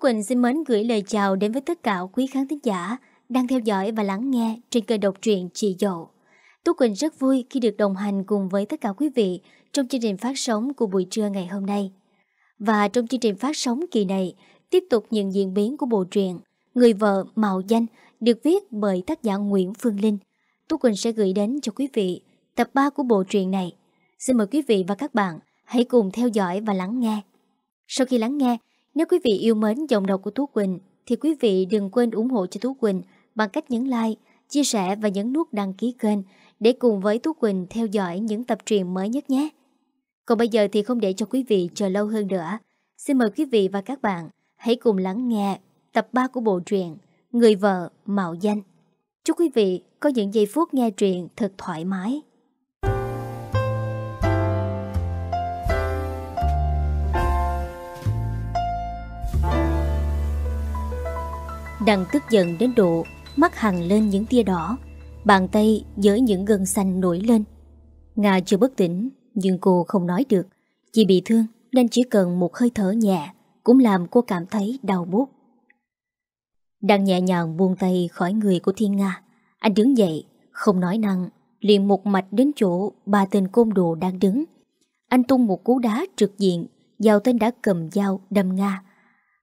Quỳnh xin mến gửi lời chào đến với tất cả quý khán thính giả đang theo dõi và lắng nghe trên kênh độc truyện Chị Dậu. Tú Quỳnh rất vui khi được đồng hành cùng với tất cả quý vị trong chương trình phát sóng của buổi trưa ngày hôm nay. Và trong chương trình phát sóng kỳ này, tiếp tục những diễn biến của bộ truyện Người vợ mạo danh được viết bởi tác giả Nguyễn Phương Linh. Tú Quỳnh sẽ gửi đến cho quý vị tập 3 của bộ truyện này. Xin mời quý vị và các bạn hãy cùng theo dõi và lắng nghe. Sau khi lắng nghe, nếu quý vị yêu mến giọng đọc của Thú Quỳnh thì quý vị đừng quên ủng hộ cho Thú Quỳnh bằng cách nhấn like, chia sẻ và nhấn nút đăng ký kênh để cùng với Thú Quỳnh theo dõi những tập truyện mới nhất nhé. Còn bây giờ thì không để cho quý vị chờ lâu hơn nữa. Xin mời quý vị và các bạn hãy cùng lắng nghe tập 3 của bộ truyện Người vợ mạo danh. Chúc quý vị có những giây phút nghe truyện thật thoải mái. Đang tức giận đến độ Mắt hằn lên những tia đỏ Bàn tay với những gân xanh nổi lên Nga chưa bất tỉnh Nhưng cô không nói được chỉ bị thương nên chỉ cần một hơi thở nhẹ Cũng làm cô cảm thấy đau buốt Đang nhẹ nhàng buông tay khỏi người của Thiên Nga Anh đứng dậy Không nói năng Liền một mạch đến chỗ Ba tên côn đồ đang đứng Anh tung một cú đá trực diện Giao tên đã cầm dao đâm Nga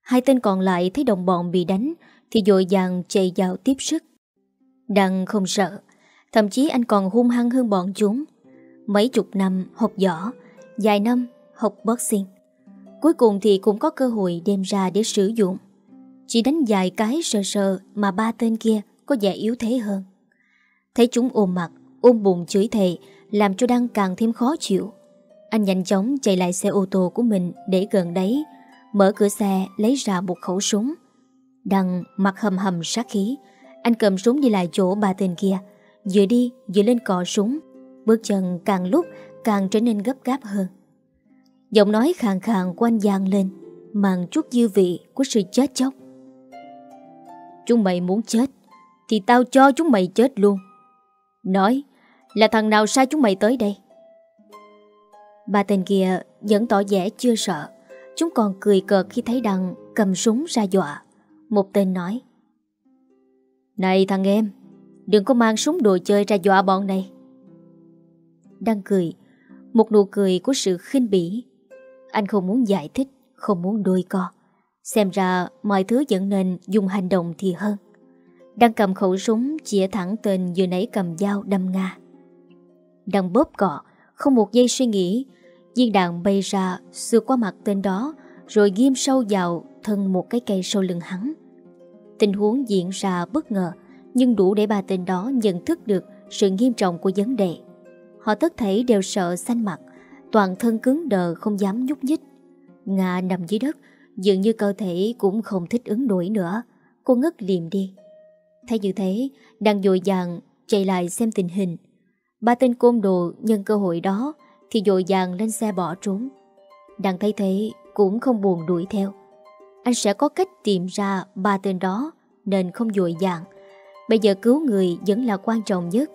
Hai tên còn lại thấy đồng bọn bị đánh thì dội dàng chạy vào tiếp sức. Đăng không sợ, thậm chí anh còn hung hăng hơn bọn chúng. Mấy chục năm học võ, vài năm học boxing. Cuối cùng thì cũng có cơ hội đem ra để sử dụng. Chỉ đánh vài cái sờ sờ mà ba tên kia có vẻ yếu thế hơn. Thấy chúng ôm mặt, ôm bụng chửi thề, làm cho Đăng càng thêm khó chịu. Anh nhanh chóng chạy lại xe ô tô của mình để gần đấy, mở cửa xe lấy ra một khẩu súng. Đằng mặt hầm hầm sát khí Anh cầm súng đi lại chỗ ba tên kia Vừa đi vừa lên cọ súng Bước chân càng lúc càng trở nên gấp gáp hơn Giọng nói khàn khàn của anh Giang lên Mang chút dư vị của sự chết chóc Chúng mày muốn chết Thì tao cho chúng mày chết luôn Nói Là thằng nào sai chúng mày tới đây Ba tên kia vẫn tỏ vẻ chưa sợ Chúng còn cười cợt khi thấy đằng cầm súng ra dọa một tên nói Này thằng em Đừng có mang súng đồ chơi ra dọa bọn này Đang cười Một nụ cười của sự khinh bỉ Anh không muốn giải thích Không muốn đôi co Xem ra mọi thứ vẫn nên dùng hành động thì hơn Đang cầm khẩu súng Chỉa thẳng tên vừa nãy cầm dao đâm Nga Đang bóp cọ Không một giây suy nghĩ Viên đạn bay ra xưa qua mặt tên đó Rồi ghim sâu vào thân một cái cây sau lưng hắn. Tình huống diễn ra bất ngờ, nhưng đủ để ba tên đó nhận thức được sự nghiêm trọng của vấn đề. Họ tất thảy đều sợ xanh mặt, toàn thân cứng đờ không dám nhúc nhích. Nga nằm dưới đất, dường như cơ thể cũng không thích ứng nổi nữa. Cô ngất liềm đi. Thấy như thế, đang dội dàng chạy lại xem tình hình. Ba tên côn đồ nhân cơ hội đó thì dội dàng lên xe bỏ trốn. Đang thấy thế cũng không buồn đuổi theo anh sẽ có cách tìm ra ba tên đó nên không dội dàng. Bây giờ cứu người vẫn là quan trọng nhất.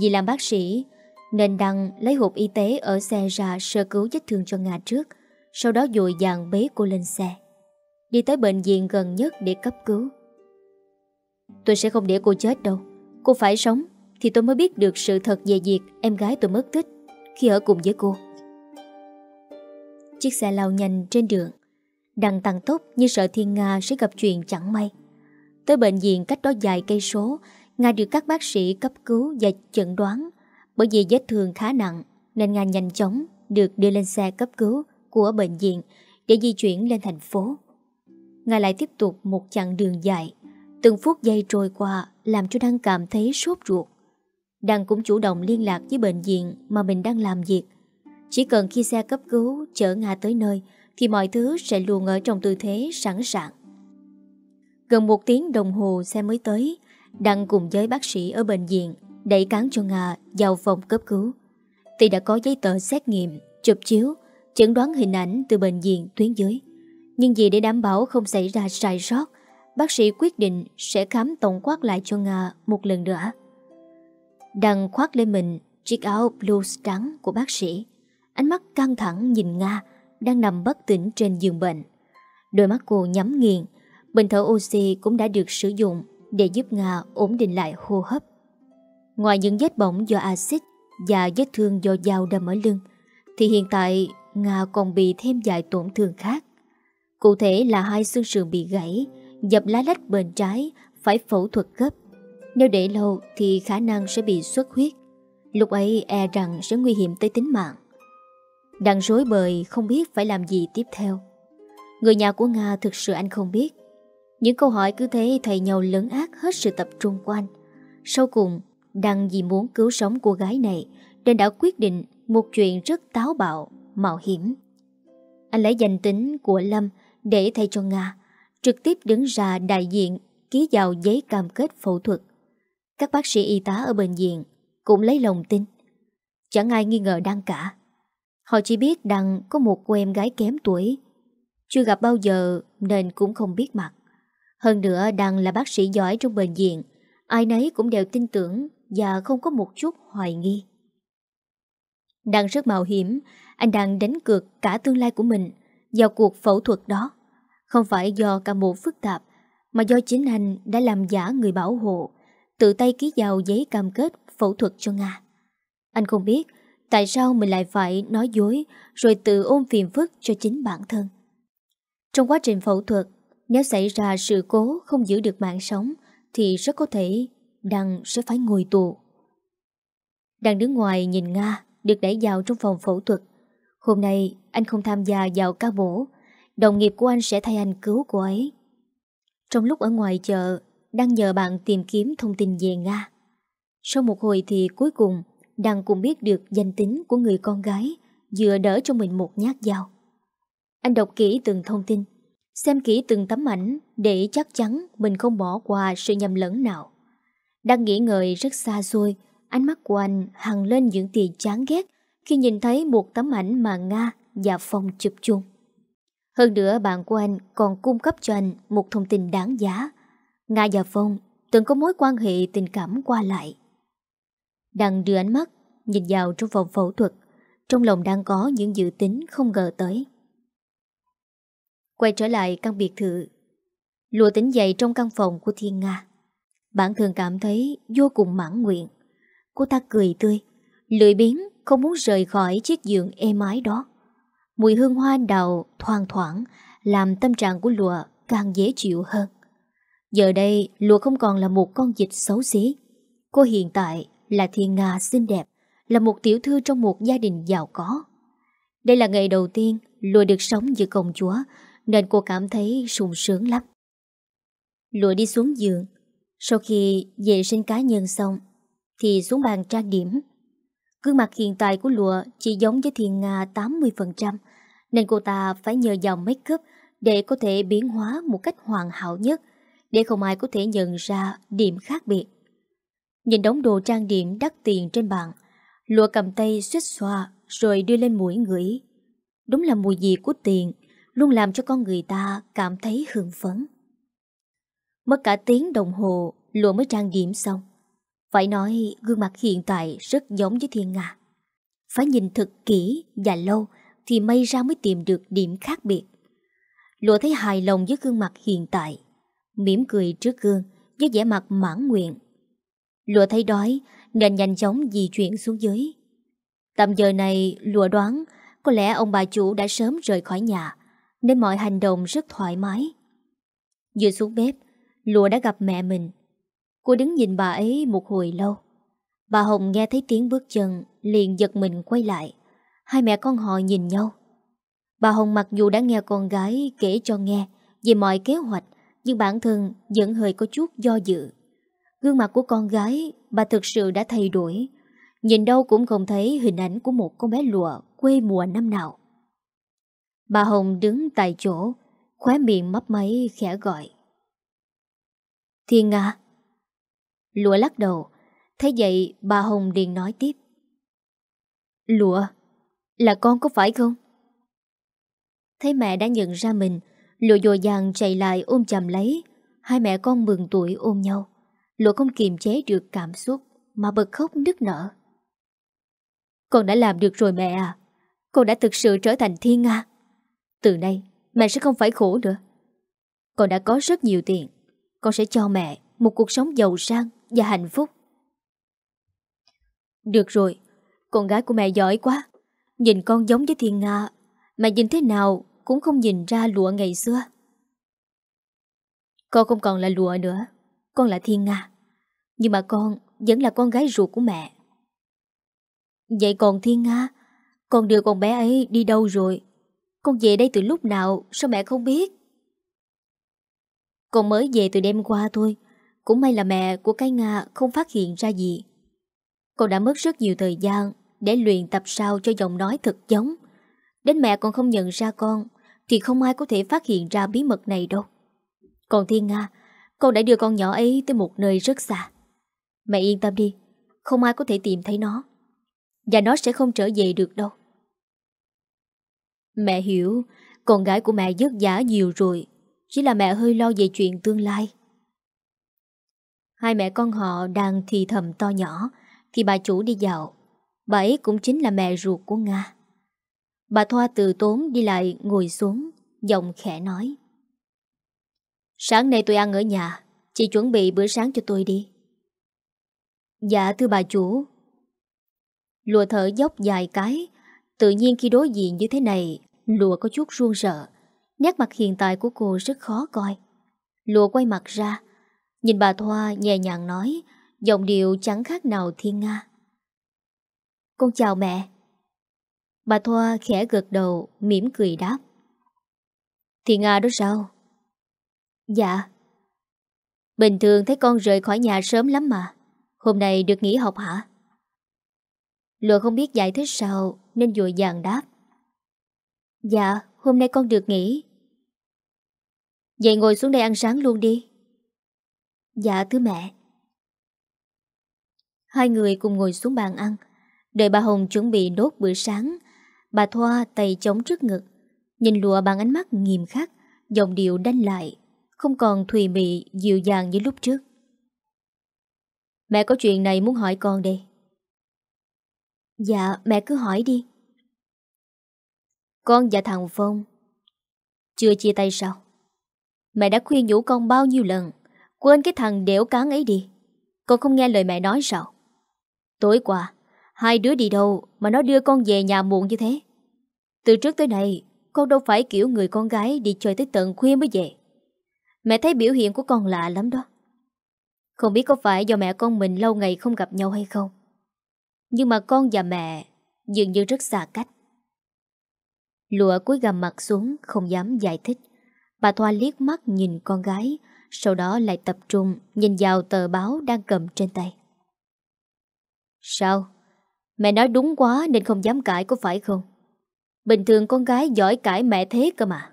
Vì làm bác sĩ, nên Đăng lấy hộp y tế ở xe ra sơ cứu vết thương cho Nga trước, sau đó dội dàng bế cô lên xe. Đi tới bệnh viện gần nhất để cấp cứu. Tôi sẽ không để cô chết đâu. Cô phải sống thì tôi mới biết được sự thật về việc em gái tôi mất tích khi ở cùng với cô. Chiếc xe lao nhanh trên đường. Đang tăng tốc như sợ Thiên Nga sẽ gặp chuyện chẳng may. Tới bệnh viện cách đó dài cây số, Nga được các bác sĩ cấp cứu và chẩn đoán. Bởi vì vết thương khá nặng, nên Nga nhanh chóng được đưa lên xe cấp cứu của bệnh viện để di chuyển lên thành phố. Nga lại tiếp tục một chặng đường dài. Từng phút giây trôi qua làm cho Đăng cảm thấy sốt ruột. Đăng cũng chủ động liên lạc với bệnh viện mà mình đang làm việc. Chỉ cần khi xe cấp cứu chở Nga tới nơi thì mọi thứ sẽ luôn ở trong tư thế sẵn sàng. Gần một tiếng đồng hồ xe mới tới, đang cùng với bác sĩ ở bệnh viện đẩy cán cho Nga vào phòng cấp cứu. Thì đã có giấy tờ xét nghiệm, chụp chiếu, chẩn đoán hình ảnh từ bệnh viện tuyến dưới. Nhưng vì để đảm bảo không xảy ra sai sót, bác sĩ quyết định sẽ khám tổng quát lại cho Nga một lần nữa. Đăng khoác lên mình chiếc áo blue trắng của bác sĩ. Ánh mắt căng thẳng nhìn Nga đang nằm bất tỉnh trên giường bệnh. Đôi mắt cô nhắm nghiền, bình thở oxy cũng đã được sử dụng để giúp Nga ổn định lại hô hấp. Ngoài những vết bỏng do axit và vết thương do dao đâm ở lưng, thì hiện tại Nga còn bị thêm vài tổn thương khác. Cụ thể là hai xương sườn bị gãy, dập lá lách bên trái, phải phẫu thuật gấp. Nếu để lâu thì khả năng sẽ bị xuất huyết. Lúc ấy e rằng sẽ nguy hiểm tới tính mạng. Đang rối bời không biết phải làm gì tiếp theo Người nhà của Nga thực sự anh không biết Những câu hỏi cứ thế thầy nhau lớn ác hết sự tập trung của anh Sau cùng Đăng vì muốn cứu sống cô gái này Nên đã quyết định một chuyện rất táo bạo, mạo hiểm Anh lấy danh tính của Lâm để thay cho Nga Trực tiếp đứng ra đại diện ký vào giấy cam kết phẫu thuật Các bác sĩ y tá ở bệnh viện cũng lấy lòng tin Chẳng ai nghi ngờ Đăng cả Họ chỉ biết đằng có một cô em gái kém tuổi Chưa gặp bao giờ nên cũng không biết mặt Hơn nữa đằng là bác sĩ giỏi trong bệnh viện Ai nấy cũng đều tin tưởng Và không có một chút hoài nghi đằng rất mạo hiểm Anh đang đánh cược cả tương lai của mình Vào cuộc phẫu thuật đó Không phải do cả một phức tạp Mà do chính anh đã làm giả người bảo hộ Tự tay ký vào giấy cam kết phẫu thuật cho Nga Anh không biết Tại sao mình lại phải nói dối Rồi tự ôm phiền phức cho chính bản thân Trong quá trình phẫu thuật Nếu xảy ra sự cố không giữ được mạng sống Thì rất có thể Đăng sẽ phải ngồi tù Đăng đứng ngoài nhìn Nga Được đẩy vào trong phòng phẫu thuật Hôm nay anh không tham gia vào ca bổ Đồng nghiệp của anh sẽ thay anh cứu cô ấy Trong lúc ở ngoài chợ Đăng nhờ bạn tìm kiếm thông tin về Nga Sau một hồi thì cuối cùng Đăng cũng biết được danh tính của người con gái Vừa đỡ cho mình một nhát dao Anh đọc kỹ từng thông tin Xem kỹ từng tấm ảnh Để chắc chắn mình không bỏ qua sự nhầm lẫn nào Đang nghĩ ngợi rất xa xôi Ánh mắt của anh hằng lên những tia chán ghét Khi nhìn thấy một tấm ảnh mà Nga và Phong chụp chung Hơn nữa bạn của anh còn cung cấp cho anh một thông tin đáng giá Nga và Phong từng có mối quan hệ tình cảm qua lại đang đưa ánh mắt Nhìn vào trong phòng phẫu thuật Trong lòng đang có những dự tính không ngờ tới Quay trở lại căn biệt thự Lùa tính dậy trong căn phòng của Thiên Nga Bản thường cảm thấy vô cùng mãn nguyện Cô ta cười tươi Lười biếng không muốn rời khỏi chiếc giường êm ái đó Mùi hương hoa đào thoang thoảng Làm tâm trạng của lùa càng dễ chịu hơn Giờ đây lùa không còn là một con dịch xấu xí Cô hiện tại là Thiên Nga xinh đẹp, là một tiểu thư trong một gia đình giàu có. Đây là ngày đầu tiên Lụa được sống giữa công chúa, nên cô cảm thấy sung sướng lắm. Lụa đi xuống giường, sau khi vệ sinh cá nhân xong, thì xuống bàn trang điểm. Gương mặt hiện tại của Lụa chỉ giống với Thiên Nga 80%, nên cô ta phải nhờ vào make up để có thể biến hóa một cách hoàn hảo nhất, để không ai có thể nhận ra điểm khác biệt. Nhìn đống đồ trang điểm đắt tiền trên bàn Lụa cầm tay suýt xoa Rồi đưa lên mũi ngửi Đúng là mùi gì của tiền Luôn làm cho con người ta cảm thấy hương phấn Mất cả tiếng đồng hồ Lụa mới trang điểm xong Phải nói gương mặt hiện tại Rất giống với thiên ngạc phải nhìn thật kỹ và lâu thì may ra mới tìm được điểm khác biệt. Lụa thấy hài lòng với gương mặt hiện tại, mỉm cười trước gương với vẻ mặt mãn nguyện Lụa thấy đói Nên nhanh chóng di chuyển xuống dưới Tầm giờ này lụa đoán Có lẽ ông bà chủ đã sớm rời khỏi nhà Nên mọi hành động rất thoải mái Vừa xuống bếp Lụa đã gặp mẹ mình Cô đứng nhìn bà ấy một hồi lâu Bà Hồng nghe thấy tiếng bước chân Liền giật mình quay lại Hai mẹ con họ nhìn nhau Bà Hồng mặc dù đã nghe con gái kể cho nghe Về mọi kế hoạch Nhưng bản thân vẫn hơi có chút do dự Gương mặt của con gái Bà thực sự đã thay đổi Nhìn đâu cũng không thấy hình ảnh của một con bé lụa Quê mùa năm nào Bà Hồng đứng tại chỗ Khóe miệng mấp máy khẽ gọi Thiên Nga Lụa lắc đầu thấy vậy bà Hồng liền nói tiếp Lụa Là con có phải không Thấy mẹ đã nhận ra mình Lụa dồi dàng chạy lại ôm chầm lấy Hai mẹ con mừng tuổi ôm nhau Lộ không kiềm chế được cảm xúc Mà bật khóc nức nở Con đã làm được rồi mẹ à Con đã thực sự trở thành thiên nga Từ nay mẹ sẽ không phải khổ nữa Con đã có rất nhiều tiền Con sẽ cho mẹ Một cuộc sống giàu sang và hạnh phúc Được rồi Con gái của mẹ giỏi quá Nhìn con giống với thiên nga mẹ nhìn thế nào cũng không nhìn ra lụa ngày xưa Con không còn là lụa nữa con là Thiên Nga. Nhưng mà con vẫn là con gái ruột của mẹ. Vậy còn Thiên Nga, con đưa con bé ấy đi đâu rồi? Con về đây từ lúc nào, sao mẹ không biết? Con mới về từ đêm qua thôi, cũng may là mẹ của cái Nga không phát hiện ra gì. Con đã mất rất nhiều thời gian để luyện tập sao cho giọng nói thật giống. Đến mẹ con không nhận ra con, thì không ai có thể phát hiện ra bí mật này đâu. Còn Thiên Nga con đã đưa con nhỏ ấy tới một nơi rất xa Mẹ yên tâm đi Không ai có thể tìm thấy nó Và nó sẽ không trở về được đâu Mẹ hiểu Con gái của mẹ vất vả nhiều rồi Chỉ là mẹ hơi lo về chuyện tương lai Hai mẹ con họ đang thì thầm to nhỏ Thì bà chủ đi dạo Bà ấy cũng chính là mẹ ruột của Nga Bà Thoa từ tốn đi lại ngồi xuống Giọng khẽ nói Sáng nay tôi ăn ở nhà Chị chuẩn bị bữa sáng cho tôi đi Dạ thưa bà chủ Lùa thở dốc dài cái Tự nhiên khi đối diện như thế này Lùa có chút run sợ Nét mặt hiện tại của cô rất khó coi Lùa quay mặt ra Nhìn bà Thoa nhẹ nhàng nói Giọng điệu chẳng khác nào thiên nga Con chào mẹ Bà Thoa khẽ gật đầu mỉm cười đáp Thiên Nga đó sao Dạ Bình thường thấy con rời khỏi nhà sớm lắm mà Hôm nay được nghỉ học hả Lụa không biết giải thích sao Nên vội vàng đáp Dạ hôm nay con được nghỉ Vậy ngồi xuống đây ăn sáng luôn đi Dạ thưa mẹ Hai người cùng ngồi xuống bàn ăn Đợi bà Hồng chuẩn bị đốt bữa sáng Bà Thoa tay chống trước ngực Nhìn lụa bằng ánh mắt nghiêm khắc Dòng điệu đanh lại không còn thùy mị dịu dàng như lúc trước Mẹ có chuyện này muốn hỏi con đây Dạ mẹ cứ hỏi đi Con và thằng Phong Chưa chia tay sao Mẹ đã khuyên nhủ con bao nhiêu lần Quên cái thằng đẻo cán ấy đi Con không nghe lời mẹ nói sao Tối qua Hai đứa đi đâu mà nó đưa con về nhà muộn như thế Từ trước tới nay Con đâu phải kiểu người con gái đi chơi tới tận khuya mới về Mẹ thấy biểu hiện của con lạ lắm đó Không biết có phải do mẹ con mình lâu ngày không gặp nhau hay không Nhưng mà con và mẹ dường như rất xa cách Lụa cúi gầm mặt xuống không dám giải thích Bà Thoa liếc mắt nhìn con gái Sau đó lại tập trung nhìn vào tờ báo đang cầm trên tay Sao? Mẹ nói đúng quá nên không dám cãi có phải không? Bình thường con gái giỏi cãi mẹ thế cơ mà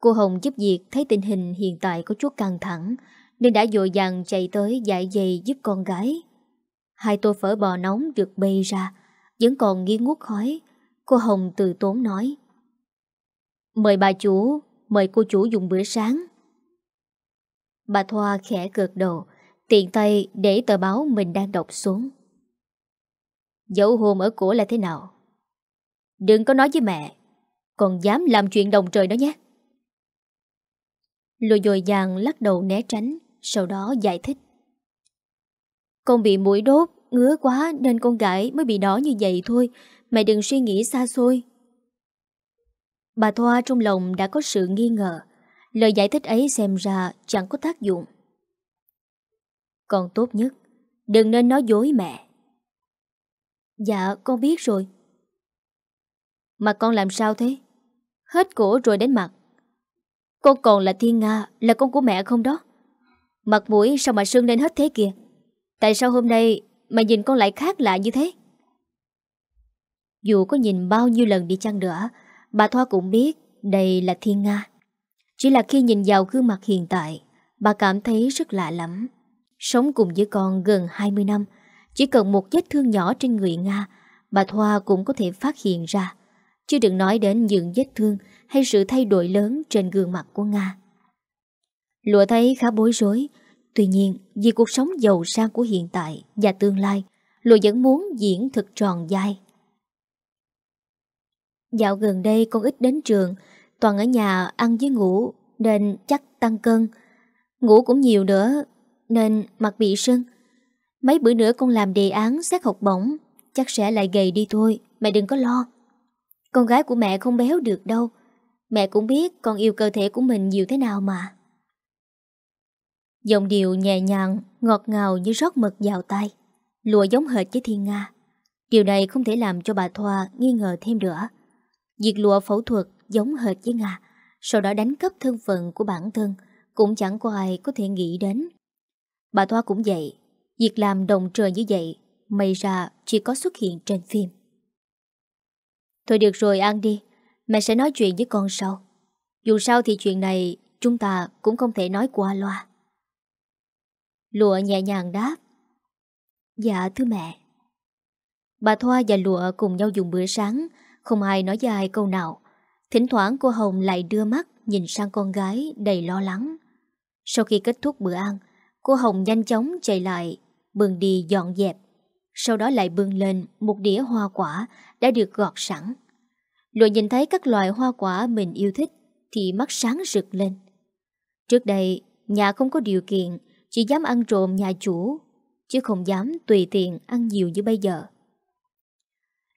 Cô Hồng giúp việc thấy tình hình hiện tại có chút căng thẳng nên đã dội dàng chạy tới giải dày giúp con gái. Hai tô phở bò nóng được bê ra, vẫn còn nghi ngút khói. Cô Hồng từ tốn nói. Mời bà chủ, mời cô chủ dùng bữa sáng. Bà Thoa khẽ gật đầu, tiện tay để tờ báo mình đang đọc xuống. dẫu hôn ở cổ là thế nào? Đừng có nói với mẹ, còn dám làm chuyện đồng trời đó nhé lùi dồi dàng lắc đầu né tránh Sau đó giải thích Con bị mũi đốt Ngứa quá nên con gãi mới bị đỏ như vậy thôi Mày đừng suy nghĩ xa xôi Bà Thoa trong lòng đã có sự nghi ngờ Lời giải thích ấy xem ra chẳng có tác dụng Còn tốt nhất Đừng nên nói dối mẹ Dạ con biết rồi mà con làm sao thế Hết cổ rồi đến mặt con còn là Thiên Nga Là con của mẹ không đó Mặt mũi sao mà sưng lên hết thế kìa Tại sao hôm nay mà nhìn con lại khác lạ như thế Dù có nhìn bao nhiêu lần đi chăng nữa Bà Thoa cũng biết Đây là Thiên Nga Chỉ là khi nhìn vào gương mặt hiện tại Bà cảm thấy rất lạ lắm Sống cùng với con gần 20 năm Chỉ cần một vết thương nhỏ trên người Nga Bà Thoa cũng có thể phát hiện ra Chứ đừng nói đến những vết thương hay sự thay đổi lớn trên gương mặt của Nga. Lụa thấy khá bối rối, tuy nhiên vì cuộc sống giàu sang của hiện tại và tương lai, Lụa vẫn muốn diễn thật tròn dai. Dạo gần đây con ít đến trường, toàn ở nhà ăn với ngủ nên chắc tăng cân. Ngủ cũng nhiều nữa nên mặt bị sưng. Mấy bữa nữa con làm đề án xét học bổng, chắc sẽ lại gầy đi thôi, mẹ đừng có lo. Con gái của mẹ không béo được đâu. Mẹ cũng biết con yêu cơ thể của mình nhiều thế nào mà. giọng điệu nhẹ nhàng, ngọt ngào như rót mật vào tay. Lụa giống hệt với Thiên Nga. Điều này không thể làm cho bà Thoa nghi ngờ thêm nữa. Việc lụa phẫu thuật giống hệt với Nga, sau đó đánh cắp thân phận của bản thân, cũng chẳng có ai có thể nghĩ đến. Bà Thoa cũng vậy, việc làm đồng trời như vậy, may ra chỉ có xuất hiện trên phim. Thôi được rồi ăn đi Mẹ sẽ nói chuyện với con sau Dù sao thì chuyện này Chúng ta cũng không thể nói qua loa Lụa nhẹ nhàng đáp Dạ thưa mẹ Bà Thoa và Lụa cùng nhau dùng bữa sáng Không ai nói với ai câu nào Thỉnh thoảng cô Hồng lại đưa mắt Nhìn sang con gái đầy lo lắng Sau khi kết thúc bữa ăn Cô Hồng nhanh chóng chạy lại Bừng đi dọn dẹp sau đó lại bưng lên một đĩa hoa quả đã được gọt sẵn. Lội nhìn thấy các loại hoa quả mình yêu thích thì mắt sáng rực lên. Trước đây, nhà không có điều kiện, chỉ dám ăn trộm nhà chủ, chứ không dám tùy tiện ăn nhiều như bây giờ.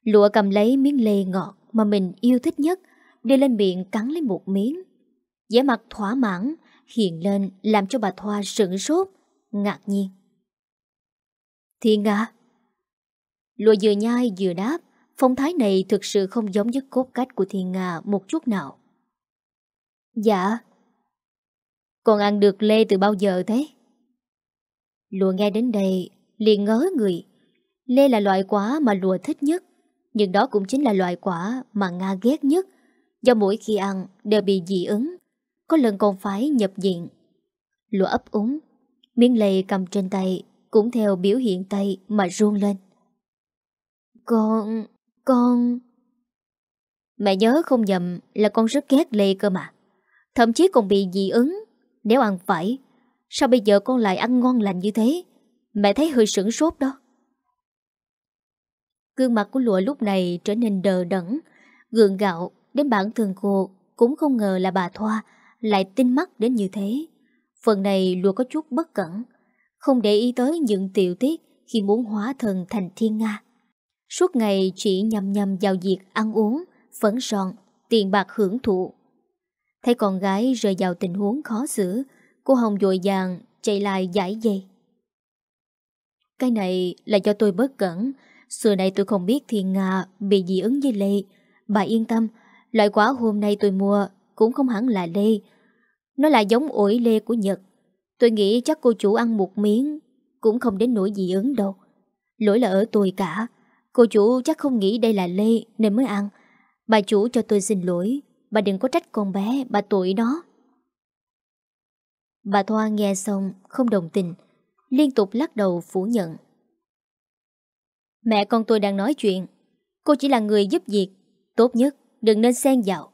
Lụa cầm lấy miếng lê ngọt mà mình yêu thích nhất, đưa lên miệng cắn lấy một miếng. vẻ mặt thỏa mãn, hiện lên làm cho bà Thoa sửng sốt, ngạc nhiên. Thiên à, Lùa vừa nhai vừa đáp Phong thái này thực sự không giống với cốt cách của thiên Nga một chút nào Dạ Còn ăn được lê từ bao giờ thế? Lùa nghe đến đây liền ngớ người Lê là loại quả mà lùa thích nhất Nhưng đó cũng chính là loại quả mà Nga ghét nhất Do mỗi khi ăn đều bị dị ứng Có lần còn phải nhập viện Lùa ấp úng Miếng lê cầm trên tay Cũng theo biểu hiện tay mà run lên con... con... Mẹ nhớ không nhầm là con rất ghét Lê cơ mà. Thậm chí còn bị dị ứng nếu ăn phải. Sao bây giờ con lại ăn ngon lành như thế? Mẹ thấy hơi sửng sốt đó. Gương mặt của lụa lúc này trở nên đờ đẫn, gượng gạo đến bản thân cô cũng không ngờ là bà Thoa lại tin mắt đến như thế. Phần này lụa có chút bất cẩn, không để ý tới những tiểu tiết khi muốn hóa thần thành thiên Nga. Suốt ngày chỉ nhầm nhầm vào việc ăn uống, phấn son, tiền bạc hưởng thụ. Thấy con gái rơi vào tình huống khó xử, cô Hồng dội vàng chạy lại giải dây. Cái này là do tôi bất cẩn, xưa nay tôi không biết Thiên ngà bị dị ứng với Lê. Bà yên tâm, loại quả hôm nay tôi mua cũng không hẳn là Lê. Nó là giống ổi Lê của Nhật. Tôi nghĩ chắc cô chủ ăn một miếng cũng không đến nỗi dị ứng đâu. Lỗi là ở tôi cả. Cô chủ chắc không nghĩ đây là Lê nên mới ăn. Bà chủ cho tôi xin lỗi. Bà đừng có trách con bé, bà tuổi đó. Bà Thoa nghe xong không đồng tình, liên tục lắc đầu phủ nhận. Mẹ con tôi đang nói chuyện, cô chỉ là người giúp việc, tốt nhất đừng nên xen vào.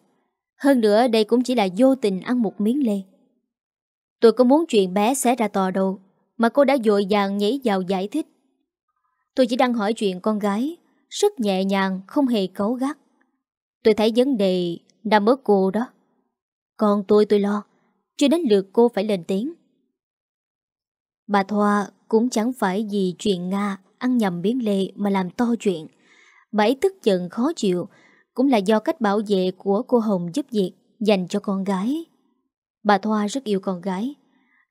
Hơn nữa đây cũng chỉ là vô tình ăn một miếng lê. Tôi có muốn chuyện bé xảy ra to đâu, mà cô đã dội vàng nhảy vào giải thích. Tôi chỉ đang hỏi chuyện con gái, rất nhẹ nhàng, không hề cấu gắt. Tôi thấy vấn đề nằm ở cô đó. Còn tôi tôi lo, chưa đến lượt cô phải lên tiếng. Bà Thoa cũng chẳng phải vì chuyện Nga ăn nhầm biến lệ mà làm to chuyện. Bà ấy tức giận khó chịu, cũng là do cách bảo vệ của cô Hồng giúp việc dành cho con gái. Bà Thoa rất yêu con gái,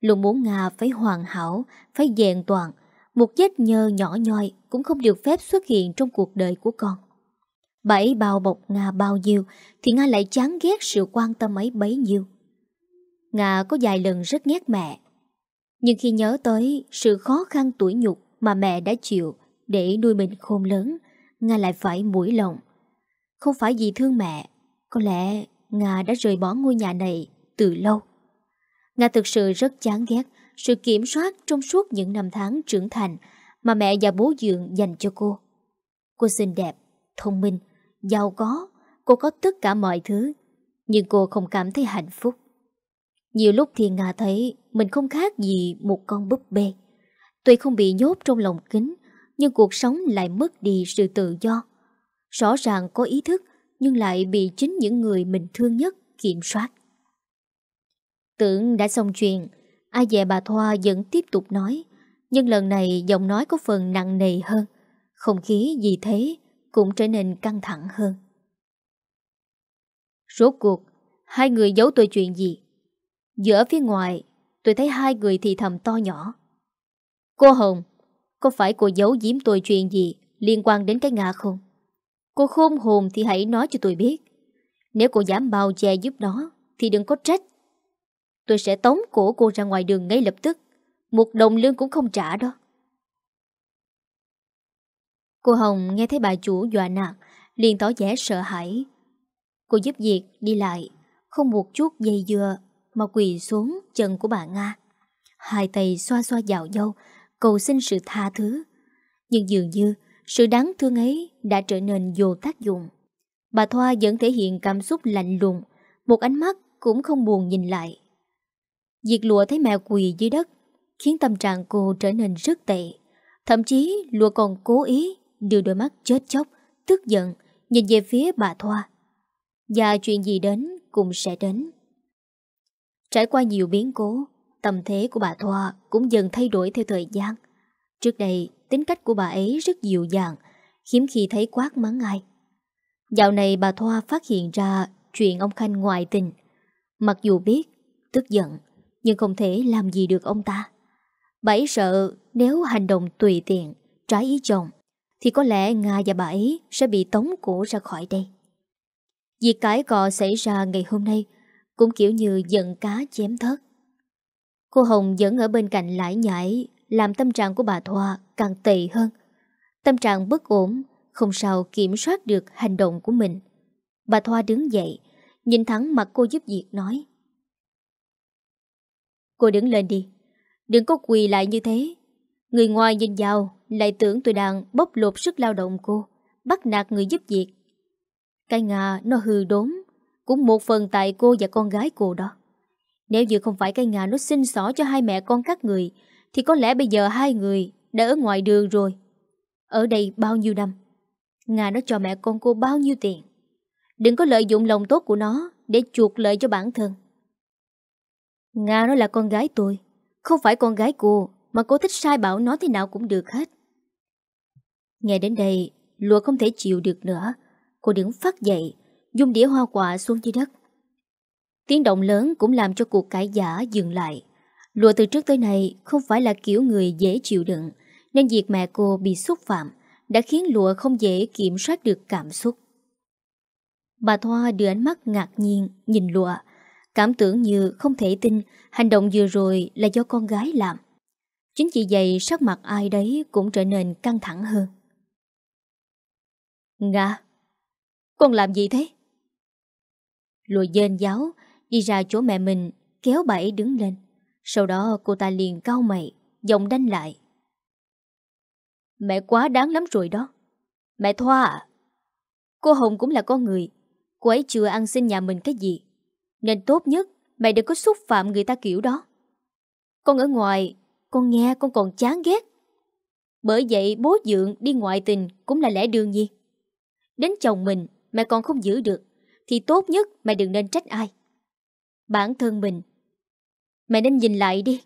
luôn muốn Nga phải hoàn hảo, phải dèn toàn, một vết nhơ nhỏ nhoi cũng không được phép xuất hiện trong cuộc đời của con. Bà ấy bao bọc Nga bao nhiêu thì Nga lại chán ghét sự quan tâm ấy bấy nhiêu. Nga có vài lần rất ghét mẹ. Nhưng khi nhớ tới sự khó khăn tuổi nhục mà mẹ đã chịu để nuôi mình khôn lớn, Nga lại phải mũi lòng. Không phải vì thương mẹ, có lẽ Nga đã rời bỏ ngôi nhà này từ lâu. Nga thực sự rất chán ghét sự kiểm soát trong suốt những năm tháng trưởng thành mà mẹ và bố Dượng dành cho cô. Cô xinh đẹp, thông minh, giàu có, cô có tất cả mọi thứ, nhưng cô không cảm thấy hạnh phúc. Nhiều lúc thì Nga thấy mình không khác gì một con búp bê. Tuy không bị nhốt trong lòng kính, nhưng cuộc sống lại mất đi sự tự do. Rõ ràng có ý thức, nhưng lại bị chính những người mình thương nhất kiểm soát. Tưởng đã xong chuyện, ai dẹ bà Thoa vẫn tiếp tục nói Nhưng lần này giọng nói có phần nặng nề hơn Không khí gì thế Cũng trở nên căng thẳng hơn Rốt cuộc Hai người giấu tôi chuyện gì Giữa phía ngoài Tôi thấy hai người thì thầm to nhỏ Cô Hồng Có phải cô giấu giếm tôi chuyện gì Liên quan đến cái ngã không Cô khôn hồn thì hãy nói cho tôi biết Nếu cô dám bao che giúp nó Thì đừng có trách Tôi sẽ tống cổ cô ra ngoài đường ngay lập tức Một đồng lương cũng không trả đó Cô Hồng nghe thấy bà chủ dọa nạt Liền tỏ vẻ sợ hãi Cô giúp việc đi lại Không một chút dây dừa Mà quỳ xuống chân của bà Nga Hai tay xoa xoa dạo dâu Cầu xin sự tha thứ Nhưng dường như sự đáng thương ấy Đã trở nên vô tác dụng Bà Thoa vẫn thể hiện cảm xúc lạnh lùng Một ánh mắt cũng không buồn nhìn lại Diệt lụa thấy mẹ quỳ dưới đất Khiến tâm trạng cô trở nên rất tệ Thậm chí lụa còn cố ý Đưa đôi mắt chết chóc Tức giận Nhìn về phía bà Thoa Và chuyện gì đến cũng sẽ đến Trải qua nhiều biến cố Tâm thế của bà Thoa Cũng dần thay đổi theo thời gian Trước đây tính cách của bà ấy rất dịu dàng Hiếm khi thấy quát mắng ai Dạo này bà Thoa phát hiện ra Chuyện ông Khanh ngoại tình Mặc dù biết Tức giận nhưng không thể làm gì được ông ta. Bà ấy sợ nếu hành động tùy tiện, trái ý chồng, thì có lẽ Nga và bà ấy sẽ bị tống cổ ra khỏi đây. Việc cãi cọ xảy ra ngày hôm nay cũng kiểu như giận cá chém thớt. Cô Hồng vẫn ở bên cạnh lải nhảy làm tâm trạng của bà Thoa càng tệ hơn. Tâm trạng bất ổn, không sao kiểm soát được hành động của mình. Bà Thoa đứng dậy, nhìn thẳng mặt cô giúp việc nói. Cô đứng lên đi Đừng có quỳ lại như thế Người ngoài nhìn vào Lại tưởng tôi đang bóc lột sức lao động cô Bắt nạt người giúp việc Cái ngà nó hư đốn Cũng một phần tại cô và con gái cô đó Nếu như không phải cái ngà nó xin xỏ cho hai mẹ con các người Thì có lẽ bây giờ hai người Đã ở ngoài đường rồi Ở đây bao nhiêu năm Ngà nó cho mẹ con cô bao nhiêu tiền Đừng có lợi dụng lòng tốt của nó Để chuộc lợi cho bản thân Nga nó là con gái tôi Không phải con gái cô Mà cô thích sai bảo nó thế nào cũng được hết Nghe đến đây Lụa không thể chịu được nữa Cô đứng phát dậy Dung đĩa hoa quả xuống dưới đất Tiếng động lớn cũng làm cho cuộc cãi giả dừng lại Lụa từ trước tới nay Không phải là kiểu người dễ chịu đựng Nên việc mẹ cô bị xúc phạm Đã khiến lụa không dễ kiểm soát được cảm xúc Bà Thoa đưa ánh mắt ngạc nhiên Nhìn lụa Cảm tưởng như không thể tin hành động vừa rồi là do con gái làm. Chính vì vậy sắc mặt ai đấy cũng trở nên căng thẳng hơn. Nga, con làm gì thế? Lùi dên giáo, đi ra chỗ mẹ mình, kéo bà ấy đứng lên. Sau đó cô ta liền cau mày, giọng đanh lại. Mẹ quá đáng lắm rồi đó. Mẹ Thoa à, cô Hồng cũng là con người, cô ấy chưa ăn xin nhà mình cái gì. Nên tốt nhất mày đừng có xúc phạm người ta kiểu đó Con ở ngoài Con nghe con còn chán ghét Bởi vậy bố dượng đi ngoại tình Cũng là lẽ đương nhiên Đến chồng mình mày còn không giữ được Thì tốt nhất mày đừng nên trách ai Bản thân mình Mày nên nhìn lại đi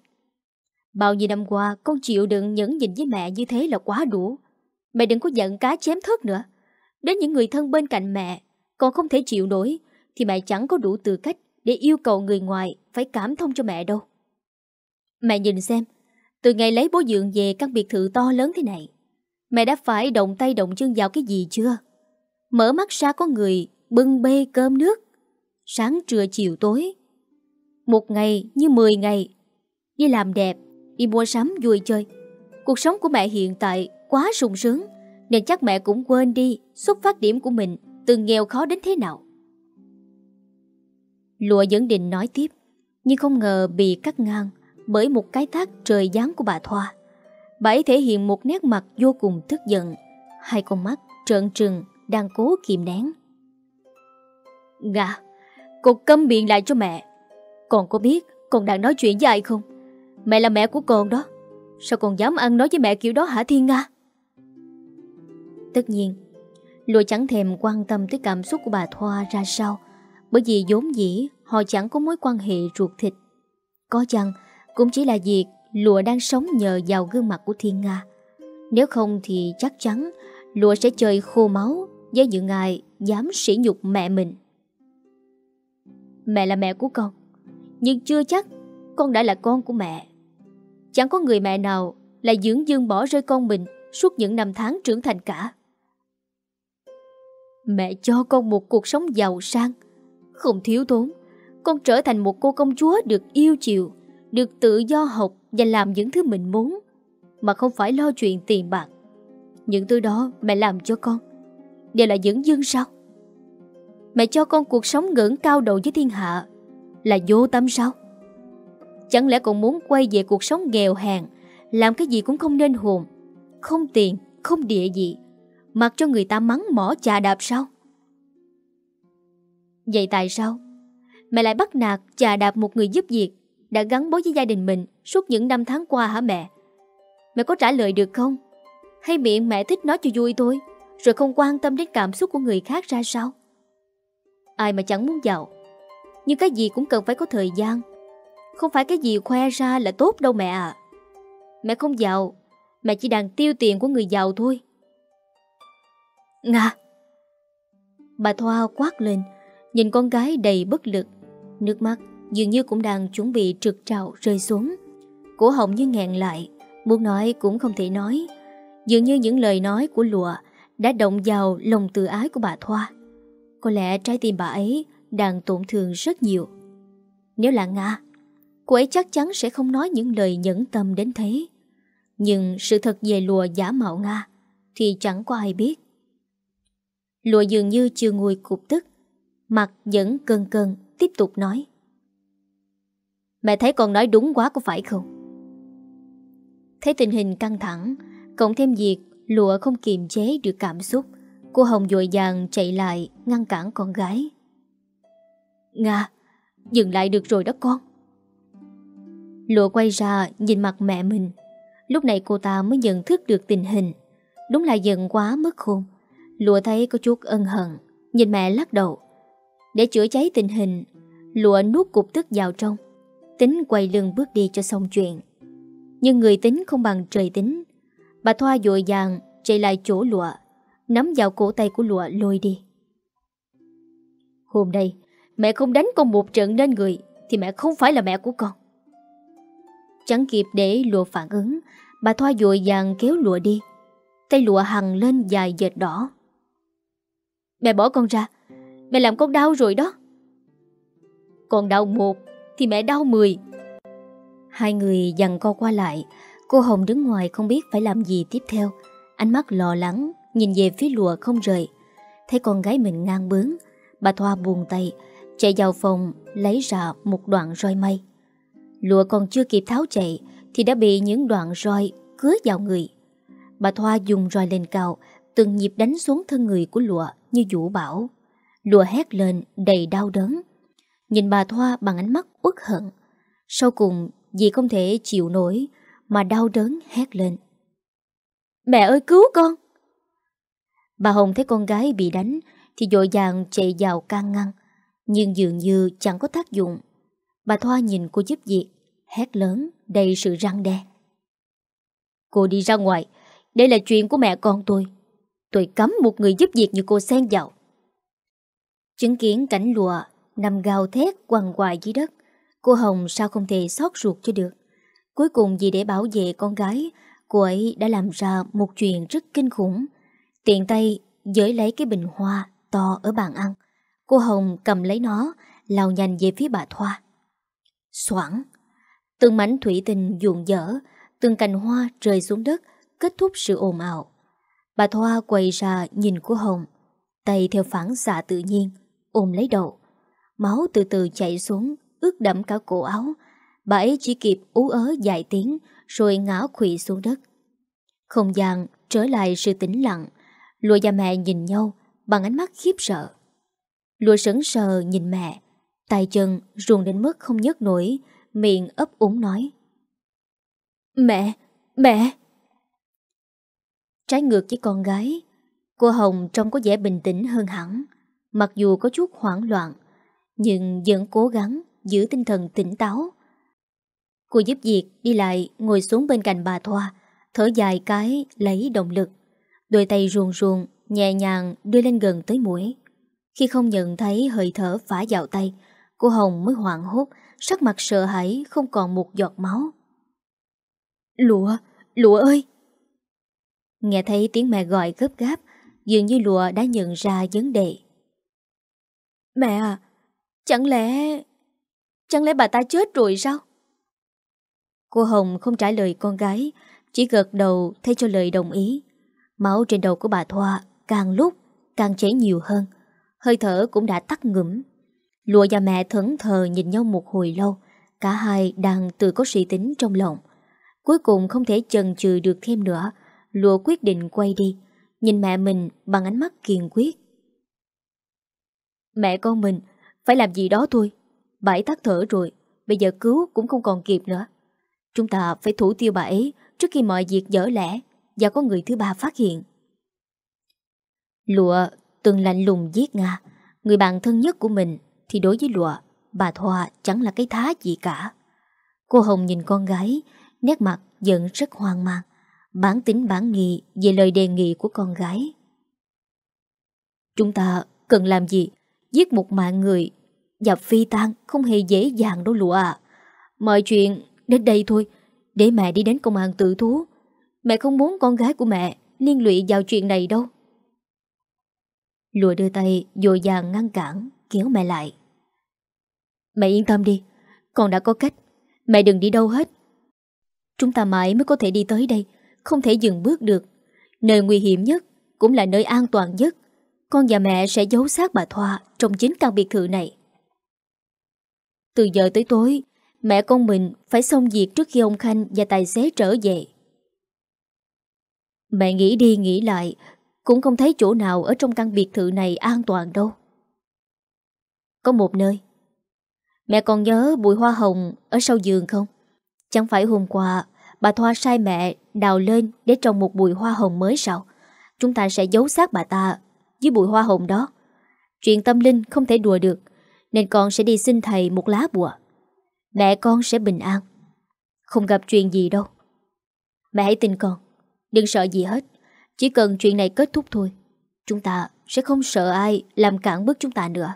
Bao nhiêu năm qua con chịu đựng nhẫn nhìn với mẹ như thế là quá đủ Mày đừng có giận cá chém thớt nữa Đến những người thân bên cạnh mẹ Con không thể chịu nổi thì mẹ chẳng có đủ tư cách để yêu cầu người ngoài phải cảm thông cho mẹ đâu. Mẹ nhìn xem, từ ngày lấy bố dượng về căn biệt thự to lớn thế này, mẹ đã phải động tay động chân vào cái gì chưa? Mở mắt ra có người bưng bê cơm nước, sáng trưa chiều tối. Một ngày như 10 ngày, đi làm đẹp, đi mua sắm vui chơi. Cuộc sống của mẹ hiện tại quá sung sướng, nên chắc mẹ cũng quên đi xuất phát điểm của mình từ nghèo khó đến thế nào. Lụa dẫn định nói tiếp Nhưng không ngờ bị cắt ngang Bởi một cái tác trời giáng của bà Thoa Bà ấy thể hiện một nét mặt vô cùng tức giận Hai con mắt trợn trừng Đang cố kìm nén Gà Cô câm miệng lại cho mẹ Còn có biết con đang nói chuyện với ai không Mẹ là mẹ của con đó Sao con dám ăn nói với mẹ kiểu đó hả Thiên Nga Tất nhiên Lụa chẳng thèm quan tâm tới cảm xúc của bà Thoa ra sao bởi vì vốn dĩ họ chẳng có mối quan hệ ruột thịt Có chăng cũng chỉ là việc Lụa đang sống nhờ vào gương mặt của Thiên Nga Nếu không thì chắc chắn Lụa sẽ chơi khô máu với những ngài dám sỉ nhục mẹ mình Mẹ là mẹ của con Nhưng chưa chắc con đã là con của mẹ Chẳng có người mẹ nào là dưỡng dương bỏ rơi con mình suốt những năm tháng trưởng thành cả. Mẹ cho con một cuộc sống giàu sang, không thiếu thốn. Con trở thành một cô công chúa được yêu chiều, được tự do học và làm những thứ mình muốn, mà không phải lo chuyện tiền bạc. Những thứ đó mẹ làm cho con, đều là những dưng sao? Mẹ cho con cuộc sống ngưỡng cao đầu với thiên hạ, là vô tâm sao? Chẳng lẽ còn muốn quay về cuộc sống nghèo hèn, làm cái gì cũng không nên hồn, không tiền, không địa vị, mặc cho người ta mắng mỏ chà đạp sao? Vậy tại sao? Mẹ lại bắt nạt, chà đạp một người giúp việc đã gắn bó với gia đình mình suốt những năm tháng qua hả mẹ? Mẹ có trả lời được không? Hay miệng mẹ thích nói cho vui thôi, rồi không quan tâm đến cảm xúc của người khác ra sao? Ai mà chẳng muốn giàu, nhưng cái gì cũng cần phải có thời gian. Không phải cái gì khoe ra là tốt đâu mẹ ạ. Mẹ không giàu, mẹ chỉ đang tiêu tiền của người giàu thôi. Nga! Bà Thoa quát lên, Nhìn con gái đầy bất lực Nước mắt dường như cũng đang chuẩn bị trượt trào rơi xuống Cổ họng như ngẹn lại Muốn nói cũng không thể nói Dường như những lời nói của lụa Đã động vào lòng tự ái của bà Thoa Có lẽ trái tim bà ấy Đang tổn thương rất nhiều Nếu là Nga Cô ấy chắc chắn sẽ không nói những lời nhẫn tâm đến thế Nhưng sự thật về lùa giả mạo Nga Thì chẳng có ai biết Lụa dường như chưa ngồi cục tức Mặt vẫn cơn cơn Tiếp tục nói Mẹ thấy con nói đúng quá có phải không Thấy tình hình căng thẳng Cộng thêm việc Lụa không kiềm chế được cảm xúc Cô Hồng dội dàng chạy lại Ngăn cản con gái Nga Dừng lại được rồi đó con Lụa quay ra nhìn mặt mẹ mình Lúc này cô ta mới nhận thức được tình hình Đúng là giận quá mất khôn Lụa thấy có chút ân hận Nhìn mẹ lắc đầu để chữa cháy tình hình, lụa nuốt cục tức vào trong. Tính quay lưng bước đi cho xong chuyện. Nhưng người tính không bằng trời tính. Bà Thoa dội vàng chạy lại chỗ lụa, nắm vào cổ tay của lụa lôi đi. Hôm nay, mẹ không đánh con một trận nên người, thì mẹ không phải là mẹ của con. Chẳng kịp để lụa phản ứng, bà Thoa dội vàng kéo lụa đi. Tay lụa hằng lên dài dệt đỏ. Mẹ bỏ con ra, Mẹ làm con đau rồi đó Con đau một Thì mẹ đau mười Hai người dằn co qua lại Cô Hồng đứng ngoài không biết phải làm gì tiếp theo Ánh mắt lo lắng Nhìn về phía lùa không rời Thấy con gái mình ngang bướng Bà Thoa buồn tay Chạy vào phòng lấy ra một đoạn roi mây Lụa còn chưa kịp tháo chạy Thì đã bị những đoạn roi cứa vào người Bà Thoa dùng roi lên cao Từng nhịp đánh xuống thân người của lụa như vũ bảo lùa hét lên đầy đau đớn. Nhìn bà Thoa bằng ánh mắt uất hận. Sau cùng dì không thể chịu nổi mà đau đớn hét lên. Mẹ ơi cứu con! Bà Hồng thấy con gái bị đánh thì dội dàng chạy vào can ngăn. Nhưng dường như chẳng có tác dụng. Bà Thoa nhìn cô giúp việc, hét lớn đầy sự răng đe. Cô đi ra ngoài, đây là chuyện của mẹ con tôi. Tôi cấm một người giúp việc như cô xen vào. Chứng kiến cảnh lụa nằm gào thét quằn quại dưới đất, cô Hồng sao không thể xót ruột cho được. Cuối cùng vì để bảo vệ con gái, cô ấy đã làm ra một chuyện rất kinh khủng. Tiện tay giới lấy cái bình hoa to ở bàn ăn. Cô Hồng cầm lấy nó, lao nhanh về phía bà Thoa. Soảng! Từng mảnh thủy tinh dụn dở, từng cành hoa rơi xuống đất, kết thúc sự ồn ào. Bà Thoa quay ra nhìn cô Hồng, tay theo phản xạ tự nhiên, ôm lấy đầu. Máu từ từ chảy xuống, ướt đẫm cả cổ áo. Bà ấy chỉ kịp ú ớ dài tiếng rồi ngã khủy xuống đất. Không gian trở lại sự tĩnh lặng. Lùa và mẹ nhìn nhau bằng ánh mắt khiếp sợ. Lùa sững sờ nhìn mẹ, tay chân ruồn đến mức không nhấc nổi, miệng ấp úng nói. Mẹ! Mẹ! Trái ngược với con gái, cô Hồng trông có vẻ bình tĩnh hơn hẳn. Mặc dù có chút hoảng loạn Nhưng vẫn cố gắng giữ tinh thần tỉnh táo Cô giúp việc đi lại ngồi xuống bên cạnh bà Thoa Thở dài cái lấy động lực Đôi tay ruồn ruồn nhẹ nhàng đưa lên gần tới mũi Khi không nhận thấy hơi thở phá vào tay Cô Hồng mới hoảng hốt Sắc mặt sợ hãi không còn một giọt máu Lụa, lụa ơi Nghe thấy tiếng mẹ gọi gấp gáp Dường như lụa đã nhận ra vấn đề Mẹ à, chẳng lẽ... Chẳng lẽ bà ta chết rồi sao? Cô Hồng không trả lời con gái, chỉ gật đầu thay cho lời đồng ý. Máu trên đầu của bà Thoa càng lúc càng chảy nhiều hơn, hơi thở cũng đã tắt ngủm. Lụa và mẹ thẫn thờ nhìn nhau một hồi lâu, cả hai đang tự có suy tính trong lòng. Cuối cùng không thể chần chừ được thêm nữa, lụa quyết định quay đi, nhìn mẹ mình bằng ánh mắt kiên quyết. Mẹ con mình Phải làm gì đó thôi Bà ấy tắt thở rồi Bây giờ cứu cũng không còn kịp nữa Chúng ta phải thủ tiêu bà ấy Trước khi mọi việc dở lẽ Và có người thứ ba phát hiện Lụa từng lạnh lùng giết Nga Người bạn thân nhất của mình Thì đối với Lụa Bà Thoa chẳng là cái thá gì cả Cô Hồng nhìn con gái Nét mặt giận rất hoang mang Bản tính bản nghị Về lời đề nghị của con gái Chúng ta cần làm gì Giết một mạng người Và phi tan không hề dễ dàng đâu lụa Mọi chuyện đến đây thôi Để mẹ đi đến công an tự thú Mẹ không muốn con gái của mẹ Liên lụy vào chuyện này đâu Lụa đưa tay dội dàng ngăn cản Kéo mẹ lại Mẹ yên tâm đi Con đã có cách Mẹ đừng đi đâu hết Chúng ta mãi mới có thể đi tới đây Không thể dừng bước được Nơi nguy hiểm nhất Cũng là nơi an toàn nhất con và mẹ sẽ giấu xác bà Thoa Trong chính căn biệt thự này Từ giờ tới tối Mẹ con mình phải xong việc trước khi ông Khanh Và tài xế trở về Mẹ nghĩ đi nghĩ lại Cũng không thấy chỗ nào Ở trong căn biệt thự này an toàn đâu Có một nơi Mẹ còn nhớ bụi hoa hồng Ở sau giường không Chẳng phải hôm qua bà Thoa sai mẹ đào lên để trồng một bụi hoa hồng mới sao? Chúng ta sẽ giấu xác bà ta dưới bụi hoa hồng đó. Chuyện tâm linh không thể đùa được, nên con sẽ đi xin thầy một lá bùa. Mẹ con sẽ bình an, không gặp chuyện gì đâu. Mẹ hãy tin con, đừng sợ gì hết, chỉ cần chuyện này kết thúc thôi. Chúng ta sẽ không sợ ai làm cản bước chúng ta nữa.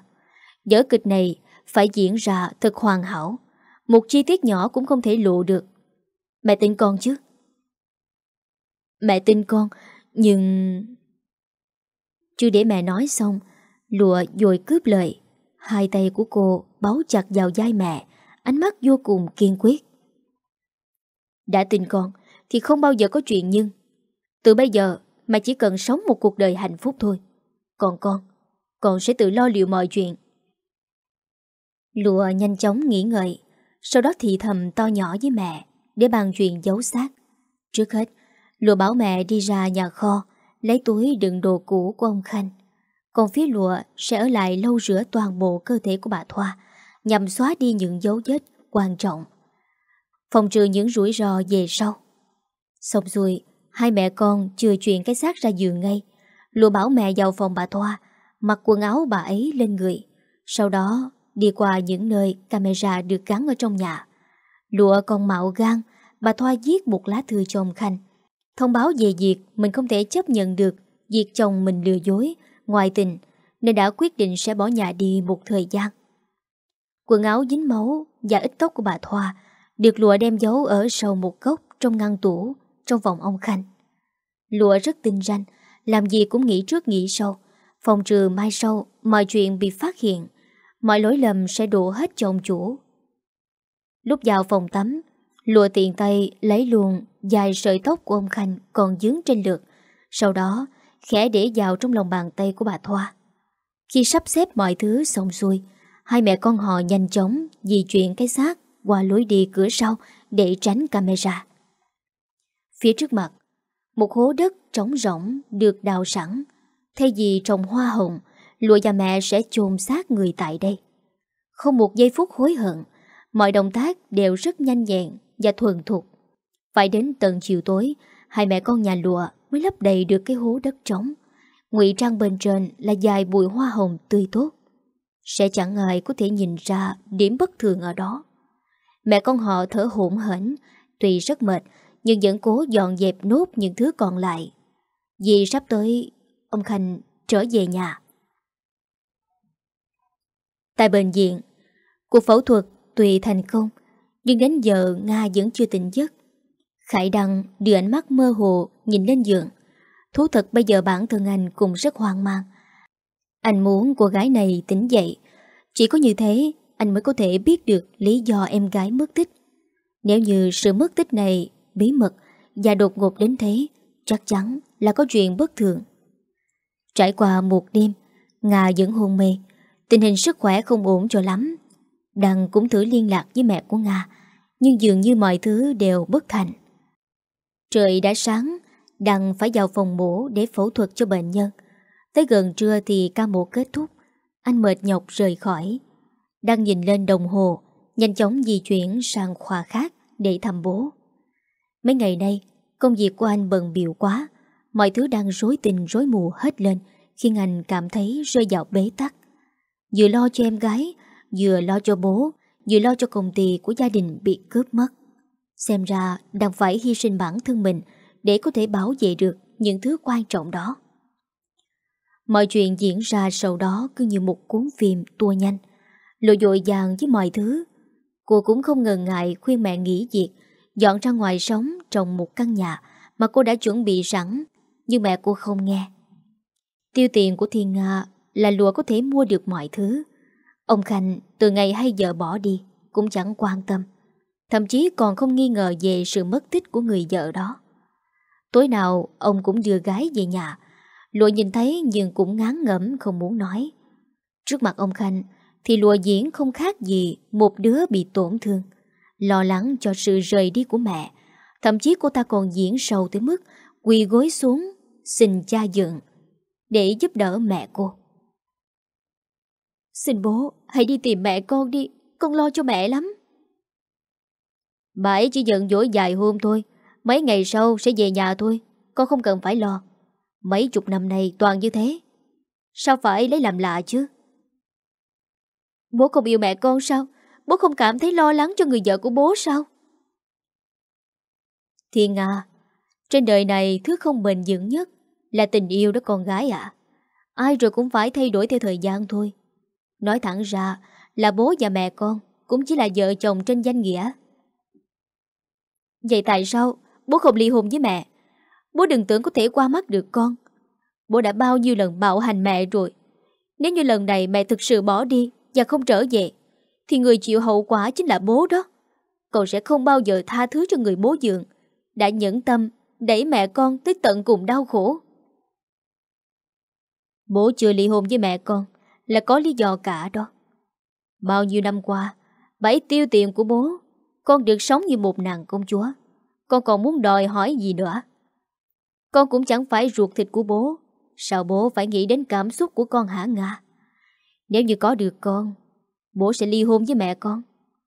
Giở kịch này phải diễn ra thật hoàn hảo, một chi tiết nhỏ cũng không thể lộ được. Mẹ tin con chứ? Mẹ tin con, nhưng... Chưa để mẹ nói xong, lụa dồi cướp lời. Hai tay của cô bấu chặt vào vai mẹ, ánh mắt vô cùng kiên quyết. Đã tin con thì không bao giờ có chuyện nhưng. Từ bây giờ mẹ chỉ cần sống một cuộc đời hạnh phúc thôi. Còn con, con sẽ tự lo liệu mọi chuyện. Lụa nhanh chóng nghỉ ngợi, sau đó thì thầm to nhỏ với mẹ để bàn chuyện giấu xác. Trước hết, Lụa bảo mẹ đi ra nhà kho lấy túi đựng đồ cũ của ông Khanh. Còn phía lụa sẽ ở lại lâu rửa toàn bộ cơ thể của bà Thoa, nhằm xóa đi những dấu vết quan trọng. Phòng trừ những rủi ro về sau. Xong rồi, hai mẹ con chưa chuyển cái xác ra giường ngay. Lụa bảo mẹ vào phòng bà Thoa, mặc quần áo bà ấy lên người. Sau đó, đi qua những nơi camera được gắn ở trong nhà. Lụa còn mạo gan, bà Thoa viết một lá thư cho ông Khanh. Thông báo về việc mình không thể chấp nhận được việc chồng mình lừa dối, ngoại tình, nên đã quyết định sẽ bỏ nhà đi một thời gian. Quần áo dính máu và ít tóc của bà Thoa được lụa đem giấu ở sau một góc trong ngăn tủ trong phòng ông Khanh. Lụa rất tinh ranh, làm gì cũng nghĩ trước nghĩ sau, phòng trừ mai sau mọi chuyện bị phát hiện, mọi lỗi lầm sẽ đổ hết chồng chủ. Lúc vào phòng tắm, Lùa tiện tay lấy luồn dài sợi tóc của ông Khanh còn dướng trên lượt, sau đó khẽ để vào trong lòng bàn tay của bà Thoa. Khi sắp xếp mọi thứ xong xuôi, hai mẹ con họ nhanh chóng di chuyển cái xác qua lối đi cửa sau để tránh camera. Phía trước mặt, một hố đất trống rỗng được đào sẵn. Thay vì trồng hoa hồng, lụa và mẹ sẽ chôn xác người tại đây. Không một giây phút hối hận, mọi động tác đều rất nhanh nhẹn và thuần thục. Phải đến tận chiều tối, hai mẹ con nhà lụa mới lấp đầy được cái hố đất trống. Ngụy trang bên trên là dài bụi hoa hồng tươi tốt. Sẽ chẳng ai có thể nhìn ra điểm bất thường ở đó. Mẹ con họ thở hổn hển, tuy rất mệt nhưng vẫn cố dọn dẹp nốt những thứ còn lại. Vì sắp tới, ông Khanh trở về nhà. Tại bệnh viện, cuộc phẫu thuật tùy thành công nhưng đến giờ Nga vẫn chưa tỉnh giấc Khải Đăng đưa ánh mắt mơ hồ Nhìn lên giường Thú thật bây giờ bản thân anh cũng rất hoang mang Anh muốn cô gái này tỉnh dậy Chỉ có như thế Anh mới có thể biết được lý do em gái mất tích Nếu như sự mất tích này Bí mật Và đột ngột đến thế Chắc chắn là có chuyện bất thường Trải qua một đêm Nga vẫn hôn mê Tình hình sức khỏe không ổn cho lắm Đăng cũng thử liên lạc với mẹ của Nga, nhưng dường như mọi thứ đều bất thành. Trời đã sáng, Đăng phải vào phòng mổ để phẫu thuật cho bệnh nhân. Tới gần trưa thì ca mổ kết thúc, anh mệt nhọc rời khỏi. Đăng nhìn lên đồng hồ, nhanh chóng di chuyển sang khoa khác để thăm bố. Mấy ngày nay, công việc của anh bận biểu quá, mọi thứ đang rối tình rối mù hết lên, khi anh cảm thấy rơi vào bế tắc. Vừa lo cho em gái, Vừa lo cho bố Vừa lo cho công ty của gia đình bị cướp mất Xem ra đang phải hy sinh bản thân mình Để có thể bảo vệ được những thứ quan trọng đó Mọi chuyện diễn ra sau đó cứ như một cuốn phim tua nhanh Lộ dội dàng với mọi thứ Cô cũng không ngần ngại khuyên mẹ nghỉ việc Dọn ra ngoài sống trong một căn nhà Mà cô đã chuẩn bị sẵn Nhưng mẹ cô không nghe Tiêu tiền của Thiên Nga là lụa có thể mua được mọi thứ Ông Khanh từ ngày hay giờ bỏ đi Cũng chẳng quan tâm Thậm chí còn không nghi ngờ về sự mất tích của người vợ đó Tối nào ông cũng đưa gái về nhà Lụa nhìn thấy nhưng cũng ngán ngẩm không muốn nói Trước mặt ông Khanh Thì lụa diễn không khác gì Một đứa bị tổn thương Lo lắng cho sự rời đi của mẹ Thậm chí cô ta còn diễn sâu tới mức Quỳ gối xuống Xin cha dựng Để giúp đỡ mẹ cô Xin bố, hãy đi tìm mẹ con đi, con lo cho mẹ lắm. Bà ấy chỉ giận dỗi dài hôm thôi, mấy ngày sau sẽ về nhà thôi, con không cần phải lo. Mấy chục năm nay toàn như thế, sao phải lấy làm lạ chứ? Bố không yêu mẹ con sao? Bố không cảm thấy lo lắng cho người vợ của bố sao? Thiên à, trên đời này thứ không bền vững nhất là tình yêu đó con gái ạ. Ai rồi cũng phải thay đổi theo thời gian thôi. Nói thẳng ra là bố và mẹ con cũng chỉ là vợ chồng trên danh nghĩa. Vậy tại sao bố không ly hôn với mẹ? Bố đừng tưởng có thể qua mắt được con. Bố đã bao nhiêu lần bạo hành mẹ rồi. Nếu như lần này mẹ thực sự bỏ đi và không trở về, thì người chịu hậu quả chính là bố đó. Cậu sẽ không bao giờ tha thứ cho người bố dượng, đã nhẫn tâm đẩy mẹ con tới tận cùng đau khổ. Bố chưa ly hôn với mẹ con là có lý do cả đó. Bao nhiêu năm qua, bảy tiêu tiền của bố, con được sống như một nàng công chúa. Con còn muốn đòi hỏi gì nữa. Con cũng chẳng phải ruột thịt của bố. Sao bố phải nghĩ đến cảm xúc của con hả Nga? Nếu như có được con, bố sẽ ly hôn với mẹ con.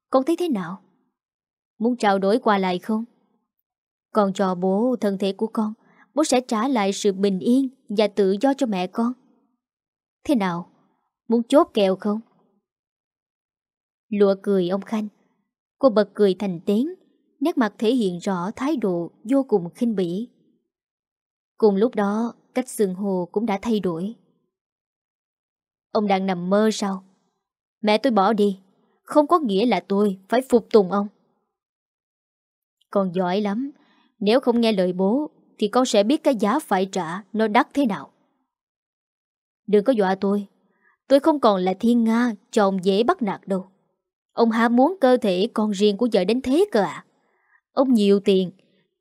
Con thấy thế nào? Muốn trao đổi qua lại không? Con cho bố thân thể của con, bố sẽ trả lại sự bình yên và tự do cho mẹ con. Thế nào? Muốn chốt kèo không? Lụa cười ông Khanh. Cô bật cười thành tiếng, nét mặt thể hiện rõ thái độ vô cùng khinh bỉ. Cùng lúc đó, cách sườn hồ cũng đã thay đổi. Ông đang nằm mơ sao? Mẹ tôi bỏ đi, không có nghĩa là tôi phải phục tùng ông. Con giỏi lắm, nếu không nghe lời bố thì con sẽ biết cái giá phải trả nó đắt thế nào. Đừng có dọa tôi, Tôi không còn là thiên Nga cho ông dễ bắt nạt đâu. Ông há muốn cơ thể con riêng của vợ đến thế cơ à? Ông nhiều tiền,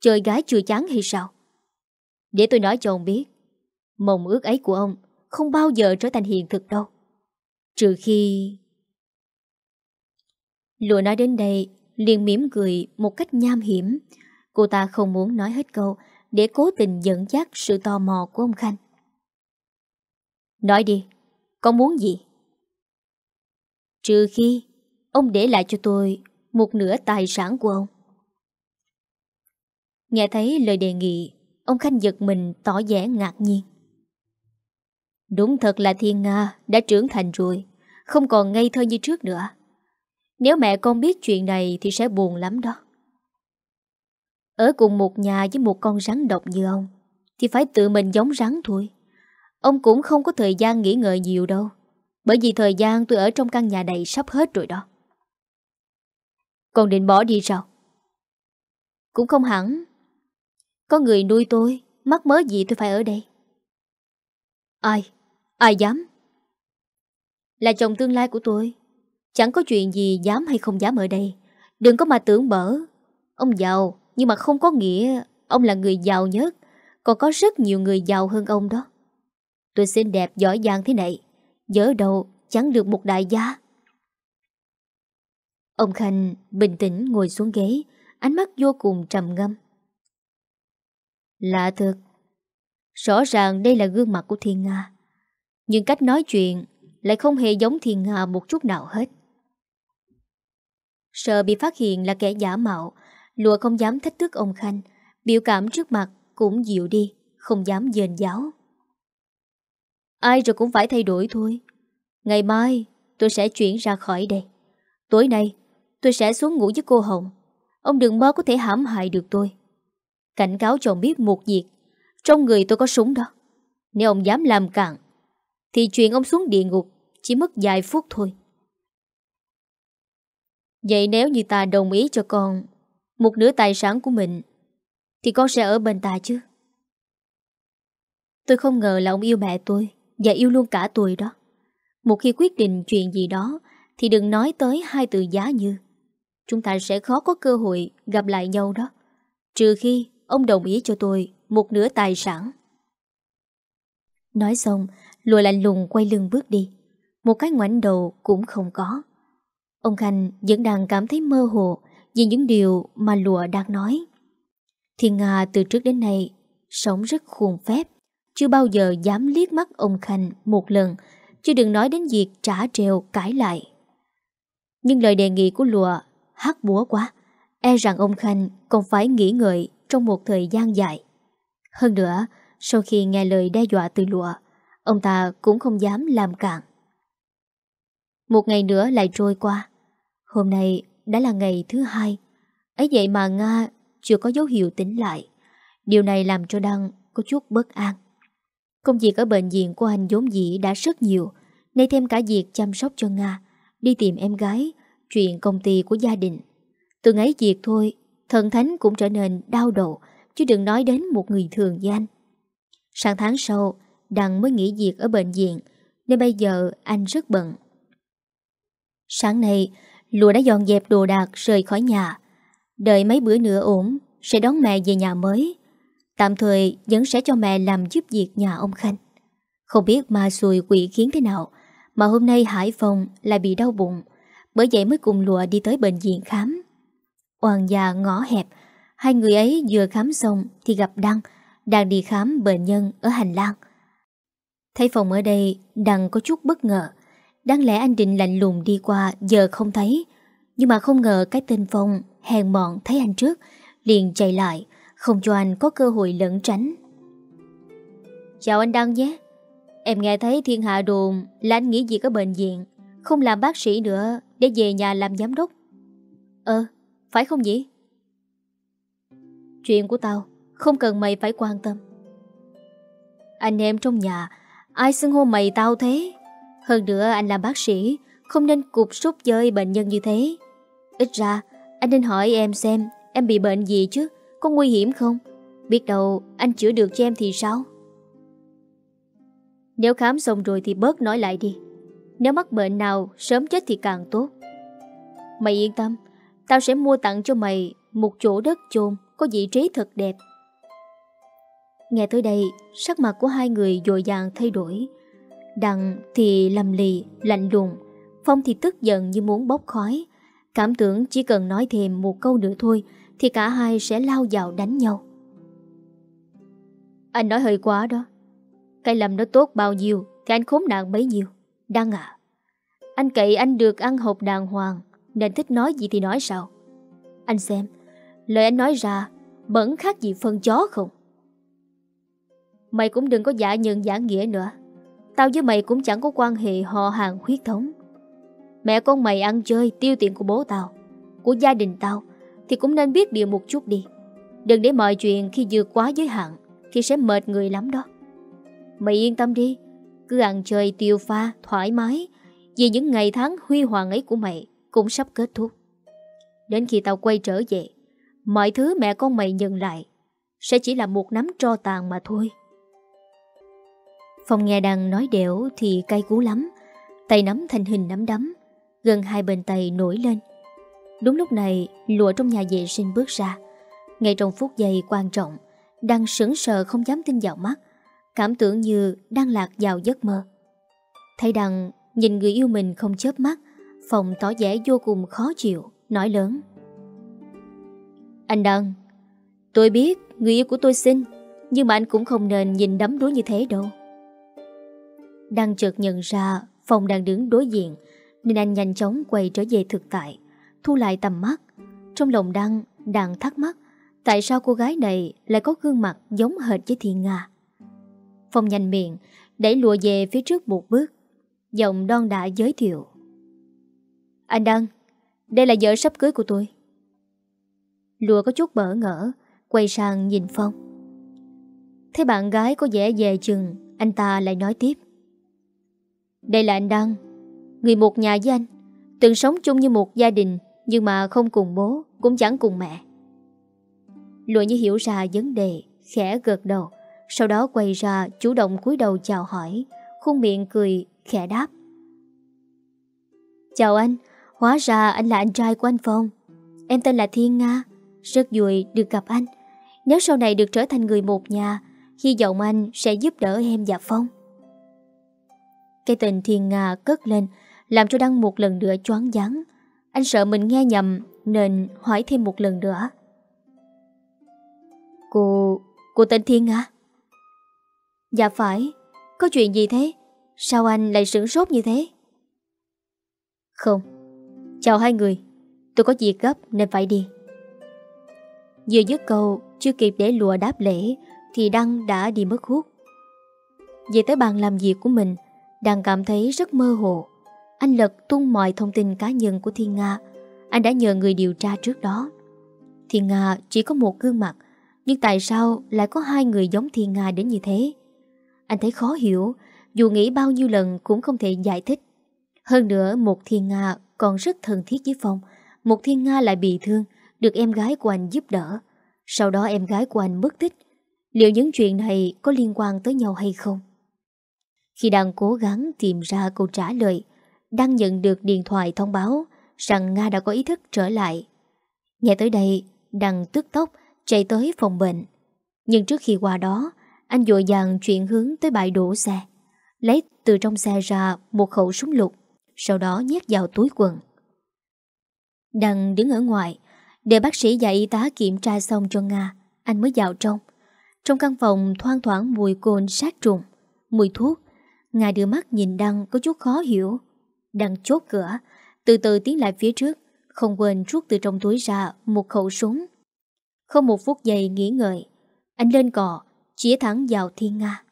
chơi gái chưa chán hay sao? Để tôi nói cho ông biết, mộng ước ấy của ông không bao giờ trở thành hiện thực đâu. Trừ khi... Lụa nói đến đây, liền mỉm cười một cách nham hiểm. Cô ta không muốn nói hết câu để cố tình dẫn dắt sự tò mò của ông Khanh. Nói đi, con muốn gì? Trừ khi ông để lại cho tôi một nửa tài sản của ông. Nghe thấy lời đề nghị, ông Khanh giật mình tỏ vẻ ngạc nhiên. Đúng thật là Thiên Nga đã trưởng thành rồi, không còn ngây thơ như trước nữa. Nếu mẹ con biết chuyện này thì sẽ buồn lắm đó. Ở cùng một nhà với một con rắn độc như ông, thì phải tự mình giống rắn thôi. Ông cũng không có thời gian nghỉ ngợi nhiều đâu Bởi vì thời gian tôi ở trong căn nhà này sắp hết rồi đó Còn định bỏ đi sao? Cũng không hẳn Có người nuôi tôi Mắc mớ gì tôi phải ở đây Ai? Ai dám? Là chồng tương lai của tôi Chẳng có chuyện gì dám hay không dám ở đây Đừng có mà tưởng bở Ông giàu Nhưng mà không có nghĩa Ông là người giàu nhất Còn có rất nhiều người giàu hơn ông đó Tôi xinh đẹp giỏi giang thế này Nhớ đâu chẳng được một đại gia Ông Khanh bình tĩnh ngồi xuống ghế Ánh mắt vô cùng trầm ngâm Lạ thật Rõ ràng đây là gương mặt của Thiên Nga Nhưng cách nói chuyện Lại không hề giống Thiên Nga một chút nào hết Sợ bị phát hiện là kẻ giả mạo Lụa không dám thách thức ông Khanh Biểu cảm trước mặt cũng dịu đi Không dám dền giáo Ai rồi cũng phải thay đổi thôi Ngày mai tôi sẽ chuyển ra khỏi đây Tối nay tôi sẽ xuống ngủ với cô Hồng Ông đừng mơ có thể hãm hại được tôi Cảnh cáo chồng biết một việc Trong người tôi có súng đó Nếu ông dám làm cạn Thì chuyện ông xuống địa ngục Chỉ mất vài phút thôi Vậy nếu như ta đồng ý cho con Một nửa tài sản của mình Thì con sẽ ở bên ta chứ Tôi không ngờ là ông yêu mẹ tôi và yêu luôn cả tôi đó Một khi quyết định chuyện gì đó Thì đừng nói tới hai từ giá như Chúng ta sẽ khó có cơ hội gặp lại nhau đó Trừ khi ông đồng ý cho tôi Một nửa tài sản Nói xong Lùa lạnh lùng quay lưng bước đi Một cái ngoảnh đầu cũng không có Ông Khanh vẫn đang cảm thấy mơ hồ Vì những điều mà lùa đang nói Thiên Nga từ trước đến nay Sống rất khuôn phép chưa bao giờ dám liếc mắt ông Khanh một lần, chứ đừng nói đến việc trả treo cãi lại. Nhưng lời đề nghị của lụa hắc búa quá, e rằng ông Khanh còn phải nghỉ ngợi trong một thời gian dài. Hơn nữa, sau khi nghe lời đe dọa từ lụa, ông ta cũng không dám làm cạn. Một ngày nữa lại trôi qua. Hôm nay đã là ngày thứ hai. ấy vậy mà Nga chưa có dấu hiệu tỉnh lại. Điều này làm cho Đăng có chút bất an. Công việc ở bệnh viện của anh vốn dĩ đã rất nhiều Nay thêm cả việc chăm sóc cho Nga Đi tìm em gái Chuyện công ty của gia đình Từ ấy việc thôi Thần Thánh cũng trở nên đau đầu Chứ đừng nói đến một người thường như anh Sáng tháng sau Đằng mới nghỉ việc ở bệnh viện Nên bây giờ anh rất bận Sáng nay Lùa đã dọn dẹp đồ đạc rời khỏi nhà Đợi mấy bữa nữa ổn Sẽ đón mẹ về nhà mới Tạm thời vẫn sẽ cho mẹ làm giúp việc nhà ông Khanh Không biết ma xùi quỷ khiến thế nào Mà hôm nay Hải Phòng lại bị đau bụng Bởi vậy mới cùng lụa đi tới bệnh viện khám Hoàng già ngõ hẹp Hai người ấy vừa khám xong Thì gặp Đăng Đang đi khám bệnh nhân ở hành lang Thấy phòng ở đây Đăng có chút bất ngờ Đáng lẽ anh định lạnh lùng đi qua Giờ không thấy Nhưng mà không ngờ cái tên Phong hèn mọn thấy anh trước Liền chạy lại không cho anh có cơ hội lẩn tránh. Chào anh Đăng nhé. Em nghe thấy thiên hạ đồn là anh nghỉ việc ở bệnh viện, không làm bác sĩ nữa để về nhà làm giám đốc. Ờ, phải không nhỉ? Chuyện của tao không cần mày phải quan tâm. Anh em trong nhà, ai xưng hô mày tao thế? Hơn nữa anh làm bác sĩ, không nên cục súc chơi bệnh nhân như thế. Ít ra, anh nên hỏi em xem em bị bệnh gì chứ có nguy hiểm không? Biết đâu anh chữa được cho em thì sao? Nếu khám xong rồi thì bớt nói lại đi Nếu mắc bệnh nào sớm chết thì càng tốt Mày yên tâm Tao sẽ mua tặng cho mày Một chỗ đất chôn Có vị trí thật đẹp Nghe tới đây Sắc mặt của hai người dội dàng thay đổi Đặng thì lầm lì Lạnh lùng Phong thì tức giận như muốn bốc khói Cảm tưởng chỉ cần nói thêm một câu nữa thôi thì cả hai sẽ lao vào đánh nhau. Anh nói hơi quá đó. Cái lầm nó tốt bao nhiêu thì anh khốn nạn bấy nhiêu. Đăng ạ. À. Anh cậy anh được ăn hộp đàng hoàng nên thích nói gì thì nói sao. Anh xem, lời anh nói ra bẩn khác gì phân chó không? Mày cũng đừng có giả nhân giả nghĩa nữa. Tao với mày cũng chẳng có quan hệ họ hàng huyết thống. Mẹ con mày ăn chơi tiêu tiền của bố tao, của gia đình tao thì cũng nên biết điều một chút đi. Đừng để mọi chuyện khi vượt quá giới hạn thì sẽ mệt người lắm đó. Mày yên tâm đi, cứ ăn chơi tiêu pha, thoải mái vì những ngày tháng huy hoàng ấy của mày cũng sắp kết thúc. Đến khi tao quay trở về, mọi thứ mẹ con mày nhận lại sẽ chỉ là một nắm tro tàn mà thôi. Phong nghe đằng nói đẻo thì cay cú lắm, tay nắm thành hình nắm đấm, gần hai bên tay nổi lên. Đúng lúc này lụa trong nhà vệ sinh bước ra Ngay trong phút giây quan trọng Đang sững sờ không dám tin vào mắt Cảm tưởng như đang lạc vào giấc mơ Thấy đằng nhìn người yêu mình không chớp mắt Phòng tỏ vẻ vô cùng khó chịu Nói lớn Anh Đăng Tôi biết người yêu của tôi xinh Nhưng mà anh cũng không nên nhìn đắm đuối như thế đâu Đăng chợt nhận ra Phòng đang đứng đối diện Nên anh nhanh chóng quay trở về thực tại thu lại tầm mắt. Trong lòng Đăng đang thắc mắc tại sao cô gái này lại có gương mặt giống hệt với Thiên Nga. Phong nhanh miệng, đẩy lụa về phía trước một bước. Giọng đon đã giới thiệu. Anh Đăng, đây là vợ sắp cưới của tôi. Lụa có chút bỡ ngỡ, quay sang nhìn Phong. Thấy bạn gái có vẻ về chừng, anh ta lại nói tiếp. Đây là anh Đăng, người một nhà với anh, từng sống chung như một gia đình nhưng mà không cùng bố Cũng chẳng cùng mẹ Lộ như hiểu ra vấn đề Khẽ gợt đầu Sau đó quay ra chủ động cúi đầu chào hỏi Khuôn miệng cười khẽ đáp Chào anh Hóa ra anh là anh trai của anh Phong Em tên là Thiên Nga Rất vui được gặp anh Nếu sau này được trở thành người một nhà Hy vọng anh sẽ giúp đỡ em và Phong Cái tình Thiên Nga cất lên Làm cho Đăng một lần nữa choáng váng anh sợ mình nghe nhầm nên hỏi thêm một lần nữa. Cô... cô tên Thiên à? Dạ phải, có chuyện gì thế? Sao anh lại sửng sốt như thế? Không, chào hai người, tôi có việc gấp nên phải đi. Vừa dứt câu, chưa kịp để lùa đáp lễ thì Đăng đã đi mất hút. Về tới bàn làm việc của mình, Đăng cảm thấy rất mơ hồ anh Lật tung mọi thông tin cá nhân của Thiên Nga. Anh đã nhờ người điều tra trước đó. Thiên Nga chỉ có một gương mặt, nhưng tại sao lại có hai người giống Thiên Nga đến như thế? Anh thấy khó hiểu, dù nghĩ bao nhiêu lần cũng không thể giải thích. Hơn nữa, một Thiên Nga còn rất thân thiết với Phong. Một Thiên Nga lại bị thương, được em gái của anh giúp đỡ. Sau đó em gái của anh mất tích. Liệu những chuyện này có liên quan tới nhau hay không? Khi đang cố gắng tìm ra câu trả lời, đang nhận được điện thoại thông báo rằng Nga đã có ý thức trở lại. Nghe tới đây, Đăng tức tốc chạy tới phòng bệnh. Nhưng trước khi qua đó, anh dội dàng chuyển hướng tới bãi đổ xe. Lấy từ trong xe ra một khẩu súng lục, sau đó nhét vào túi quần. Đăng đứng ở ngoài, để bác sĩ và y tá kiểm tra xong cho Nga, anh mới vào trong. Trong căn phòng thoang thoảng mùi cồn sát trùng, mùi thuốc. Ngài đưa mắt nhìn Đăng có chút khó hiểu đang chốt cửa, từ từ tiến lại phía trước, không quên rút từ trong túi ra một khẩu súng. Không một phút giây nghỉ ngợi, anh lên cò, chĩa thẳng vào Thiên Nga.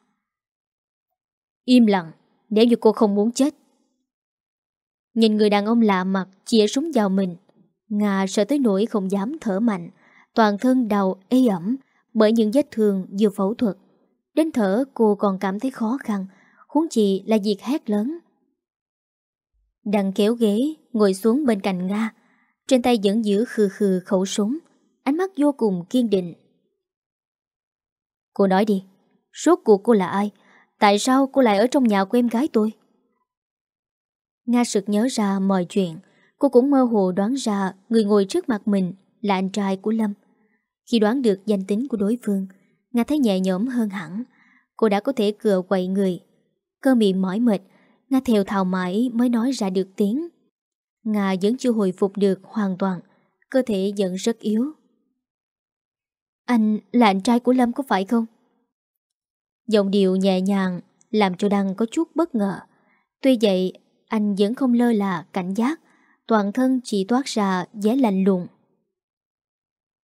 Im lặng, nếu như cô không muốn chết. Nhìn người đàn ông lạ mặt chĩa súng vào mình, Nga sợ tới nỗi không dám thở mạnh, toàn thân đầu ê ẩm bởi những vết thương vừa phẫu thuật. Đến thở cô còn cảm thấy khó khăn, huống chi là việc hét lớn đang kéo ghế Ngồi xuống bên cạnh Nga Trên tay vẫn giữ khừ khừ khẩu súng Ánh mắt vô cùng kiên định Cô nói đi Rốt cuộc cô là ai Tại sao cô lại ở trong nhà của em gái tôi Nga sực nhớ ra mọi chuyện Cô cũng mơ hồ đoán ra Người ngồi trước mặt mình là anh trai của Lâm Khi đoán được danh tính của đối phương Nga thấy nhẹ nhõm hơn hẳn Cô đã có thể cựa quậy người Cơ miệng mỏi mệt Nga theo thào mãi mới nói ra được tiếng. Nga vẫn chưa hồi phục được hoàn toàn, cơ thể vẫn rất yếu. Anh là anh trai của Lâm có phải không? Giọng điệu nhẹ nhàng làm cho Đăng có chút bất ngờ. Tuy vậy, anh vẫn không lơ là cảnh giác, toàn thân chỉ toát ra vẻ lạnh lùng.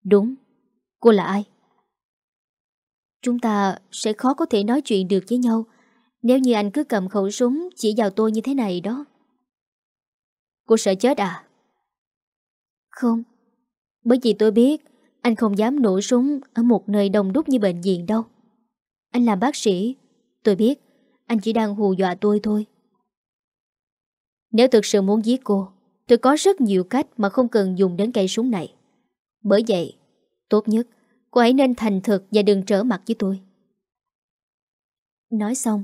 Đúng, cô là ai? Chúng ta sẽ khó có thể nói chuyện được với nhau nếu như anh cứ cầm khẩu súng chỉ vào tôi như thế này đó. Cô sợ chết à? Không, bởi vì tôi biết anh không dám nổ súng ở một nơi đông đúc như bệnh viện đâu. Anh làm bác sĩ, tôi biết anh chỉ đang hù dọa tôi thôi. Nếu thực sự muốn giết cô, tôi có rất nhiều cách mà không cần dùng đến cây súng này. Bởi vậy, tốt nhất, cô ấy nên thành thực và đừng trở mặt với tôi. Nói xong,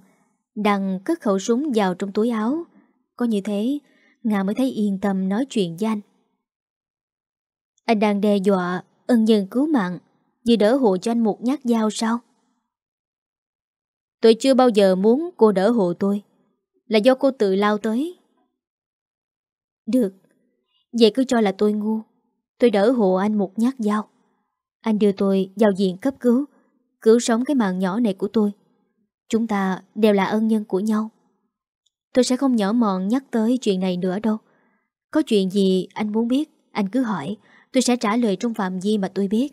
Đằng cất khẩu súng vào trong túi áo Có như thế Nga mới thấy yên tâm nói chuyện với anh Anh đang đe dọa Ân nhân cứu mạng như đỡ hộ cho anh một nhát dao sao Tôi chưa bao giờ muốn cô đỡ hộ tôi Là do cô tự lao tới Được Vậy cứ cho là tôi ngu Tôi đỡ hộ anh một nhát dao Anh đưa tôi vào diện cấp cứu Cứu sống cái mạng nhỏ này của tôi Chúng ta đều là ân nhân của nhau Tôi sẽ không nhỏ mọn nhắc tới chuyện này nữa đâu Có chuyện gì anh muốn biết Anh cứ hỏi Tôi sẽ trả lời trong phạm vi mà tôi biết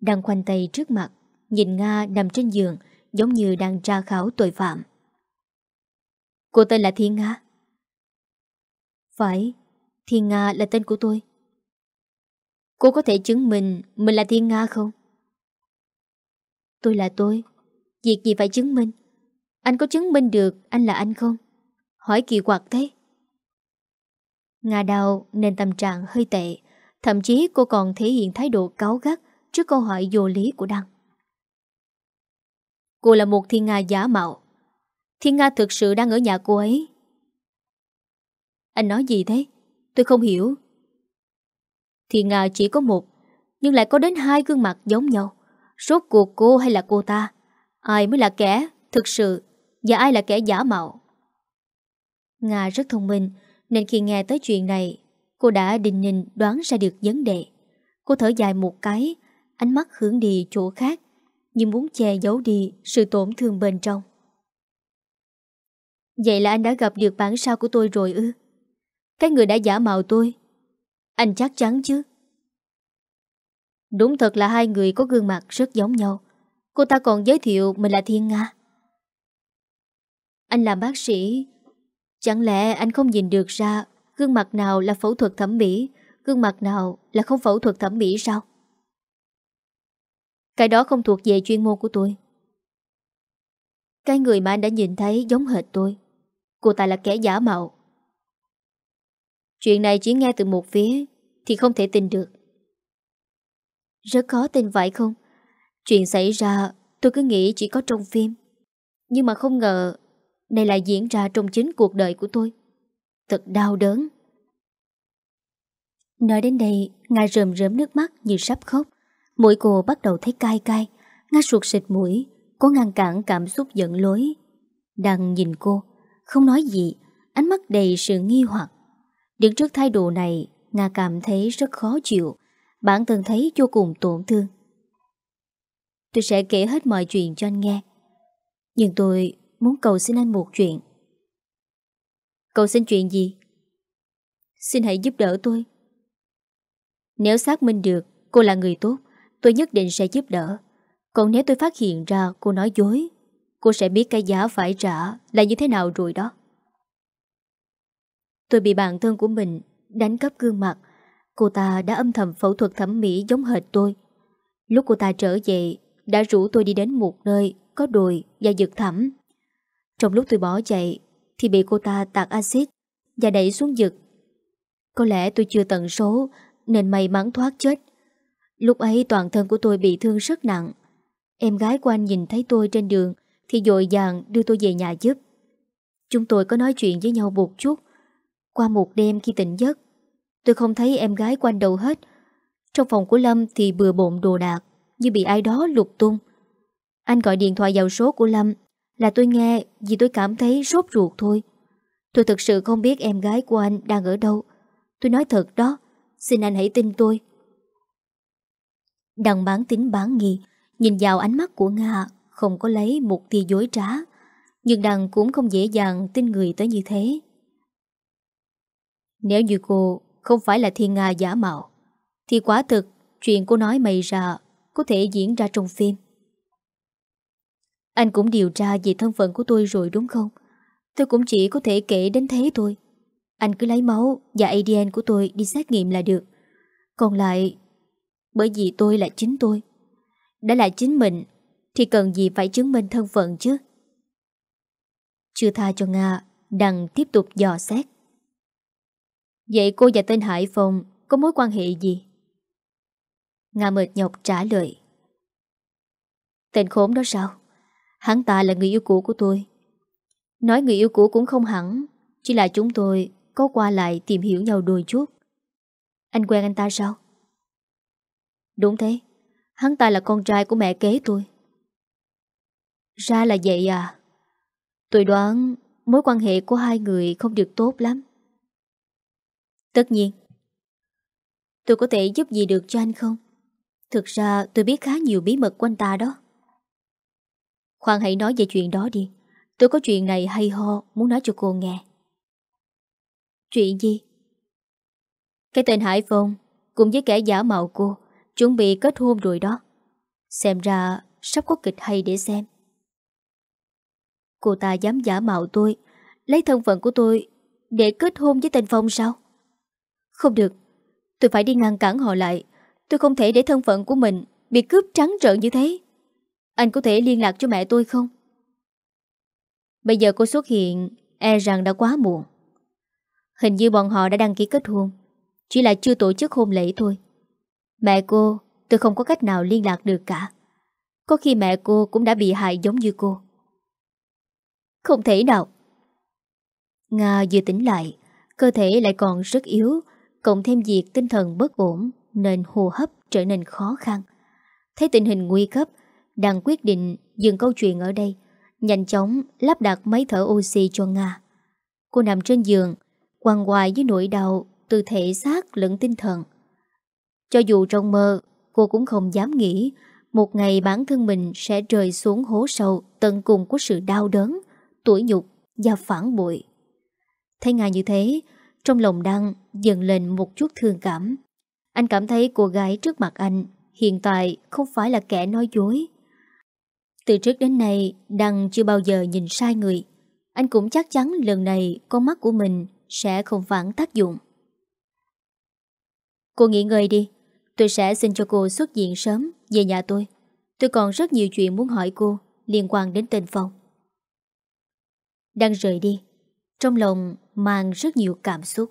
Đang khoanh tay trước mặt Nhìn Nga nằm trên giường Giống như đang tra khảo tội phạm Cô tên là Thiên Nga Phải Thiên Nga là tên của tôi Cô có thể chứng minh Mình là Thiên Nga không Tôi là tôi Việc gì phải chứng minh Anh có chứng minh được anh là anh không Hỏi kỳ quặc thế Nga đau nên tâm trạng hơi tệ Thậm chí cô còn thể hiện thái độ cáu gắt Trước câu hỏi vô lý của Đăng Cô là một thiên Nga giả mạo Thiên Nga thực sự đang ở nhà cô ấy Anh nói gì thế Tôi không hiểu Thiên Nga chỉ có một Nhưng lại có đến hai gương mặt giống nhau Rốt cuộc cô hay là cô ta Ai mới là kẻ thực sự Và ai là kẻ giả mạo Nga rất thông minh Nên khi nghe tới chuyện này Cô đã định nhìn đoán ra được vấn đề Cô thở dài một cái Ánh mắt hướng đi chỗ khác Nhưng muốn che giấu đi sự tổn thương bên trong Vậy là anh đã gặp được bản sao của tôi rồi ư Cái người đã giả mạo tôi Anh chắc chắn chứ Đúng thật là hai người có gương mặt rất giống nhau Cô ta còn giới thiệu mình là Thiên Nga Anh làm bác sĩ Chẳng lẽ anh không nhìn được ra Gương mặt nào là phẫu thuật thẩm mỹ Gương mặt nào là không phẫu thuật thẩm mỹ sao Cái đó không thuộc về chuyên môn của tôi Cái người mà anh đã nhìn thấy giống hệt tôi Cô ta là kẻ giả mạo Chuyện này chỉ nghe từ một phía Thì không thể tin được Rất khó tin vậy không Chuyện xảy ra tôi cứ nghĩ chỉ có trong phim Nhưng mà không ngờ đây lại diễn ra trong chính cuộc đời của tôi Thật đau đớn Nói đến đây Nga rơm rớm nước mắt như sắp khóc Mũi cô bắt đầu thấy cay cay Nga ruột xịt mũi cố ngăn cản cảm xúc giận lối Đang nhìn cô Không nói gì Ánh mắt đầy sự nghi hoặc Đứng trước thái độ này Nga cảm thấy rất khó chịu Bản thân thấy vô cùng tổn thương Tôi sẽ kể hết mọi chuyện cho anh nghe Nhưng tôi muốn cầu xin anh một chuyện Cầu xin chuyện gì? Xin hãy giúp đỡ tôi Nếu xác minh được cô là người tốt Tôi nhất định sẽ giúp đỡ Còn nếu tôi phát hiện ra cô nói dối Cô sẽ biết cái giá phải trả là như thế nào rồi đó Tôi bị bạn thân của mình đánh cắp gương mặt Cô ta đã âm thầm phẫu thuật thẩm mỹ giống hệt tôi Lúc cô ta trở về đã rủ tôi đi đến một nơi có đồi và vực thẳm. Trong lúc tôi bỏ chạy thì bị cô ta tạt axit và đẩy xuống vực. Có lẽ tôi chưa tận số nên may mắn thoát chết. Lúc ấy toàn thân của tôi bị thương rất nặng. Em gái của anh nhìn thấy tôi trên đường thì dội dàng đưa tôi về nhà giúp. Chúng tôi có nói chuyện với nhau một chút. Qua một đêm khi tỉnh giấc, tôi không thấy em gái của anh đâu hết. Trong phòng của Lâm thì bừa bộn đồ đạc, như bị ai đó lục tung. Anh gọi điện thoại vào số của Lâm là tôi nghe vì tôi cảm thấy sốt ruột thôi. Tôi thực sự không biết em gái của anh đang ở đâu. Tôi nói thật đó, xin anh hãy tin tôi. Đằng bán tính bán nghi, nhìn vào ánh mắt của Nga không có lấy một tia dối trá. Nhưng đằng cũng không dễ dàng tin người tới như thế. Nếu như cô không phải là thiên Nga giả mạo, thì quả thực chuyện cô nói mày ra có thể diễn ra trong phim. Anh cũng điều tra về thân phận của tôi rồi đúng không? Tôi cũng chỉ có thể kể đến thế thôi. Anh cứ lấy máu và ADN của tôi đi xét nghiệm là được. Còn lại, bởi vì tôi là chính tôi. Đã là chính mình, thì cần gì phải chứng minh thân phận chứ? Chưa tha cho Nga, Đằng tiếp tục dò xét. Vậy cô và tên Hải Phòng có mối quan hệ gì? Nga mệt nhọc trả lời Tên khốn đó sao Hắn ta là người yêu cũ của tôi Nói người yêu cũ cũng không hẳn Chỉ là chúng tôi có qua lại tìm hiểu nhau đôi chút Anh quen anh ta sao Đúng thế Hắn ta là con trai của mẹ kế tôi Ra là vậy à Tôi đoán mối quan hệ của hai người không được tốt lắm Tất nhiên Tôi có thể giúp gì được cho anh không Thực ra tôi biết khá nhiều bí mật của anh ta đó Khoan hãy nói về chuyện đó đi Tôi có chuyện này hay ho Muốn nói cho cô nghe Chuyện gì? Cái tên Hải Phong Cùng với kẻ giả mạo cô Chuẩn bị kết hôn rồi đó Xem ra sắp có kịch hay để xem Cô ta dám giả mạo tôi Lấy thân phận của tôi Để kết hôn với tên Phong sao Không được Tôi phải đi ngăn cản họ lại Tôi không thể để thân phận của mình Bị cướp trắng trợn như thế Anh có thể liên lạc cho mẹ tôi không? Bây giờ cô xuất hiện E rằng đã quá muộn Hình như bọn họ đã đăng ký kết hôn Chỉ là chưa tổ chức hôn lễ thôi Mẹ cô Tôi không có cách nào liên lạc được cả Có khi mẹ cô cũng đã bị hại giống như cô Không thể nào Nga vừa tỉnh lại Cơ thể lại còn rất yếu Cộng thêm việc tinh thần bất ổn nên hô hấp trở nên khó khăn. Thấy tình hình nguy cấp, đang quyết định dừng câu chuyện ở đây, nhanh chóng lắp đặt máy thở oxy cho Nga. Cô nằm trên giường, quằn quại với nỗi đau từ thể xác lẫn tinh thần. Cho dù trong mơ, cô cũng không dám nghĩ một ngày bản thân mình sẽ rơi xuống hố sâu tận cùng của sự đau đớn, tủi nhục và phản bội. Thấy Nga như thế, trong lòng đang dần lên một chút thương cảm. Anh cảm thấy cô gái trước mặt anh hiện tại không phải là kẻ nói dối. Từ trước đến nay, Đăng chưa bao giờ nhìn sai người. Anh cũng chắc chắn lần này con mắt của mình sẽ không phản tác dụng. Cô nghỉ ngơi đi, tôi sẽ xin cho cô xuất diện sớm về nhà tôi. Tôi còn rất nhiều chuyện muốn hỏi cô liên quan đến tên phòng. Đăng rời đi, trong lòng mang rất nhiều cảm xúc.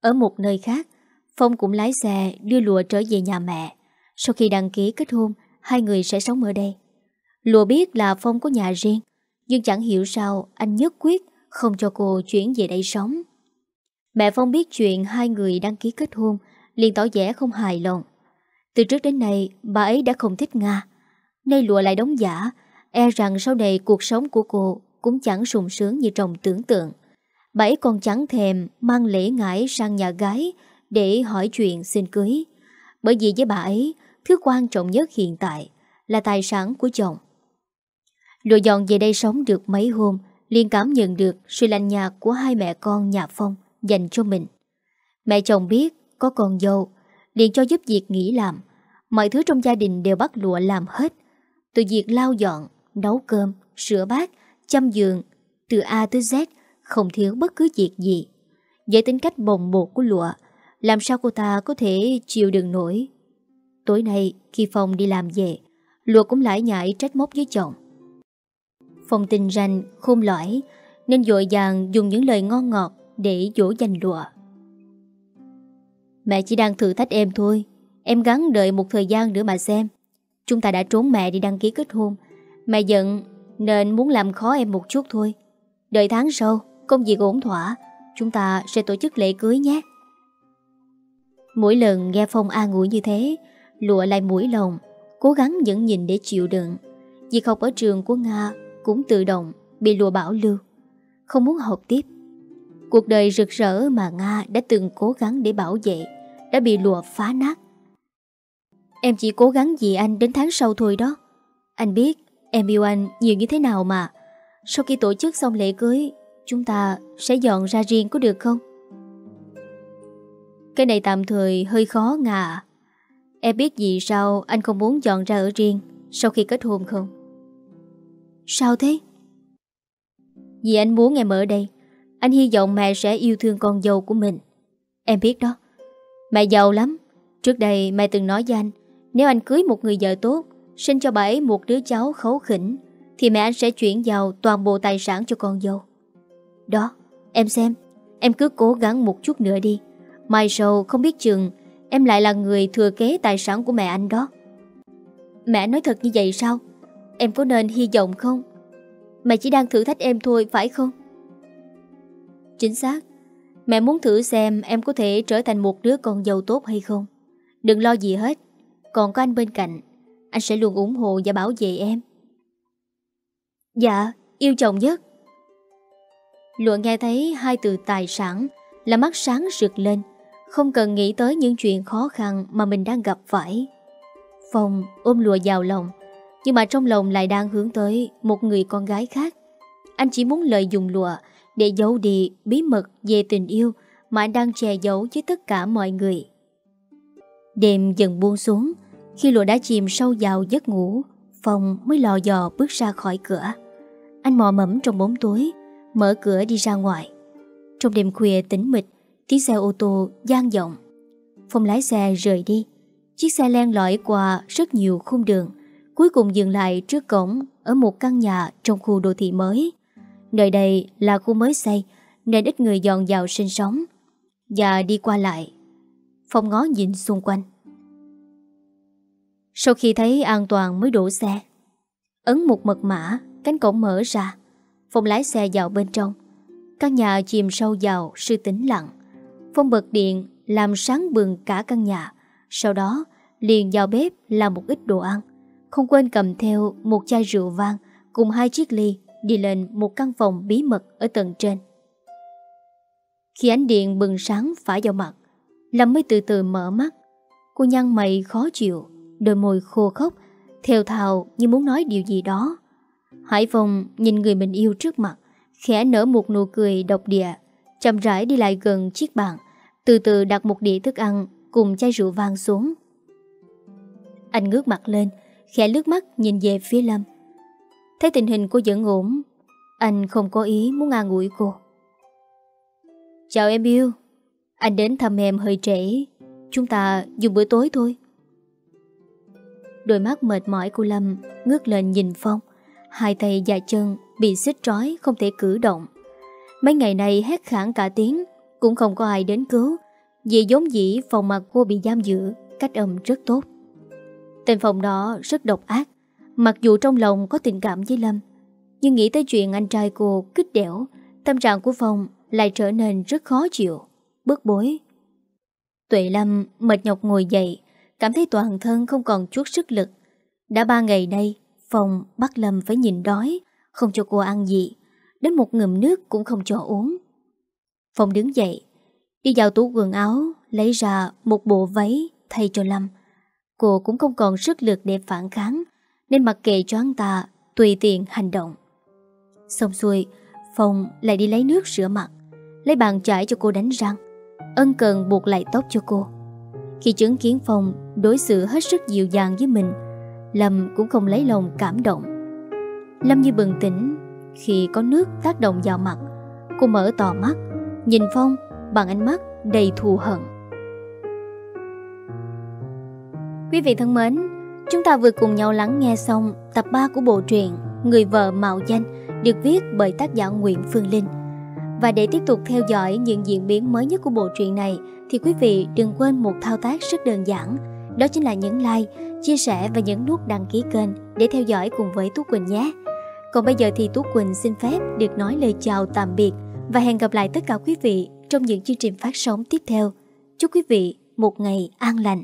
Ở một nơi khác, Phong cũng lái xe đưa Lụa trở về nhà mẹ. Sau khi đăng ký kết hôn, hai người sẽ sống ở đây. Lụa biết là Phong có nhà riêng, nhưng chẳng hiểu sao anh nhất quyết không cho cô chuyển về đây sống. Mẹ Phong biết chuyện hai người đăng ký kết hôn, liền tỏ vẻ không hài lòng. Từ trước đến nay, bà ấy đã không thích Nga. Nay Lụa lại đóng giả, e rằng sau này cuộc sống của cô cũng chẳng sùng sướng như chồng tưởng tượng. Bà ấy còn chẳng thèm mang lễ ngải sang nhà gái, để hỏi chuyện xin cưới. Bởi vì với bà ấy, thứ quan trọng nhất hiện tại là tài sản của chồng. Lộ dọn về đây sống được mấy hôm, liền cảm nhận được sự lạnh nhạt của hai mẹ con nhà Phong dành cho mình. Mẹ chồng biết có con dâu, liền cho giúp việc nghỉ làm. Mọi thứ trong gia đình đều bắt lụa làm hết. Từ việc lau dọn, nấu cơm, sửa bát, chăm giường, từ A tới Z không thiếu bất cứ việc gì. Với tính cách bồng bột của lụa, làm sao cô ta có thể chịu đựng nổi Tối nay khi Phong đi làm về Luật cũng lại nhảy trách móc với chồng Phong tin ranh khôn lõi Nên dội dàng dùng những lời ngon ngọt Để dỗ dành lụa Mẹ chỉ đang thử thách em thôi Em gắng đợi một thời gian nữa mà xem Chúng ta đã trốn mẹ đi đăng ký kết hôn Mẹ giận Nên muốn làm khó em một chút thôi Đợi tháng sau Công việc ổn thỏa Chúng ta sẽ tổ chức lễ cưới nhé Mỗi lần nghe Phong a ngủ như thế Lụa lại mũi lòng Cố gắng vẫn nhìn để chịu đựng Việc học ở trường của Nga Cũng tự động bị lụa bảo lưu Không muốn học tiếp Cuộc đời rực rỡ mà Nga đã từng cố gắng để bảo vệ Đã bị lụa phá nát Em chỉ cố gắng vì anh đến tháng sau thôi đó Anh biết em yêu anh nhiều như thế nào mà Sau khi tổ chức xong lễ cưới Chúng ta sẽ dọn ra riêng có được không? Cái này tạm thời hơi khó ngà Em biết gì sao anh không muốn dọn ra ở riêng Sau khi kết hôn không Sao thế Vì anh muốn em ở đây Anh hy vọng mẹ sẽ yêu thương con dâu của mình Em biết đó Mẹ giàu lắm Trước đây mẹ từng nói với anh Nếu anh cưới một người vợ tốt Sinh cho bà ấy một đứa cháu khấu khỉnh Thì mẹ anh sẽ chuyển giàu toàn bộ tài sản cho con dâu Đó, em xem Em cứ cố gắng một chút nữa đi Mai sau không biết chừng Em lại là người thừa kế tài sản của mẹ anh đó Mẹ nói thật như vậy sao Em có nên hy vọng không Mẹ chỉ đang thử thách em thôi phải không Chính xác Mẹ muốn thử xem em có thể trở thành một đứa con giàu tốt hay không Đừng lo gì hết Còn có anh bên cạnh Anh sẽ luôn ủng hộ và bảo vệ em Dạ Yêu chồng nhất Luận nghe thấy hai từ tài sản Là mắt sáng rực lên không cần nghĩ tới những chuyện khó khăn Mà mình đang gặp phải Phong ôm lùa vào lòng Nhưng mà trong lòng lại đang hướng tới Một người con gái khác Anh chỉ muốn lợi dụng lùa Để giấu đi bí mật về tình yêu Mà anh đang che giấu với tất cả mọi người Đêm dần buông xuống Khi lụa đã chìm sâu vào giấc ngủ Phong mới lò dò bước ra khỏi cửa Anh mò mẫm trong bóng tối Mở cửa đi ra ngoài Trong đêm khuya tĩnh mịch Tiếng xe ô tô gian vọng Phong lái xe rời đi Chiếc xe len lỏi qua rất nhiều khung đường Cuối cùng dừng lại trước cổng Ở một căn nhà trong khu đô thị mới Nơi đây là khu mới xây Nên ít người dọn vào sinh sống Và đi qua lại Phong ngó nhìn xung quanh Sau khi thấy an toàn mới đổ xe Ấn một mật mã Cánh cổng mở ra Phong lái xe vào bên trong Căn nhà chìm sâu vào sự tĩnh lặng Phong bật điện làm sáng bừng cả căn nhà. Sau đó liền vào bếp làm một ít đồ ăn. Không quên cầm theo một chai rượu vang cùng hai chiếc ly đi lên một căn phòng bí mật ở tầng trên. Khi ánh điện bừng sáng phả vào mặt, Lâm mới từ từ mở mắt. Cô nhăn mày khó chịu, đôi môi khô khốc, theo thào như muốn nói điều gì đó. Hải Phong nhìn người mình yêu trước mặt, khẽ nở một nụ cười độc địa, chậm rãi đi lại gần chiếc bàn, từ từ đặt một đĩa thức ăn Cùng chai rượu vang xuống Anh ngước mặt lên Khẽ lướt mắt nhìn về phía Lâm Thấy tình hình cô vẫn ổn Anh không có ý muốn an ủi cô Chào em yêu Anh đến thăm em hơi trễ Chúng ta dùng bữa tối thôi Đôi mắt mệt mỏi của Lâm Ngước lên nhìn Phong Hai tay và chân bị xích trói Không thể cử động Mấy ngày này hét khẳng cả tiếng cũng không có ai đến cứu Vì giống dĩ phòng mặt cô bị giam giữ Cách âm rất tốt Tên phòng đó rất độc ác Mặc dù trong lòng có tình cảm với Lâm Nhưng nghĩ tới chuyện anh trai cô kích đẻo Tâm trạng của Phong lại trở nên rất khó chịu Bức bối Tuệ Lâm mệt nhọc ngồi dậy Cảm thấy toàn thân không còn chút sức lực Đã ba ngày nay Phong bắt Lâm phải nhìn đói Không cho cô ăn gì Đến một ngụm nước cũng không cho uống Phong đứng dậy Đi vào tủ quần áo Lấy ra một bộ váy thay cho Lâm Cô cũng không còn sức lực để phản kháng Nên mặc kệ cho anh ta Tùy tiện hành động Xong xuôi Phong lại đi lấy nước rửa mặt Lấy bàn chải cho cô đánh răng Ân cần buộc lại tóc cho cô Khi chứng kiến Phong đối xử hết sức dịu dàng với mình Lâm cũng không lấy lòng cảm động Lâm như bừng tỉnh Khi có nước tác động vào mặt Cô mở tò mắt nhìn Phong bằng ánh mắt đầy thù hận. Quý vị thân mến, chúng ta vừa cùng nhau lắng nghe xong tập 3 của bộ truyện Người vợ mạo danh được viết bởi tác giả Nguyễn Phương Linh. Và để tiếp tục theo dõi những diễn biến mới nhất của bộ truyện này thì quý vị đừng quên một thao tác rất đơn giản, đó chính là nhấn like, chia sẻ và nhấn nút đăng ký kênh để theo dõi cùng với Tú Quỳnh nhé. Còn bây giờ thì Tú Quỳnh xin phép được nói lời chào tạm biệt và hẹn gặp lại tất cả quý vị trong những chương trình phát sóng tiếp theo. Chúc quý vị một ngày an lành.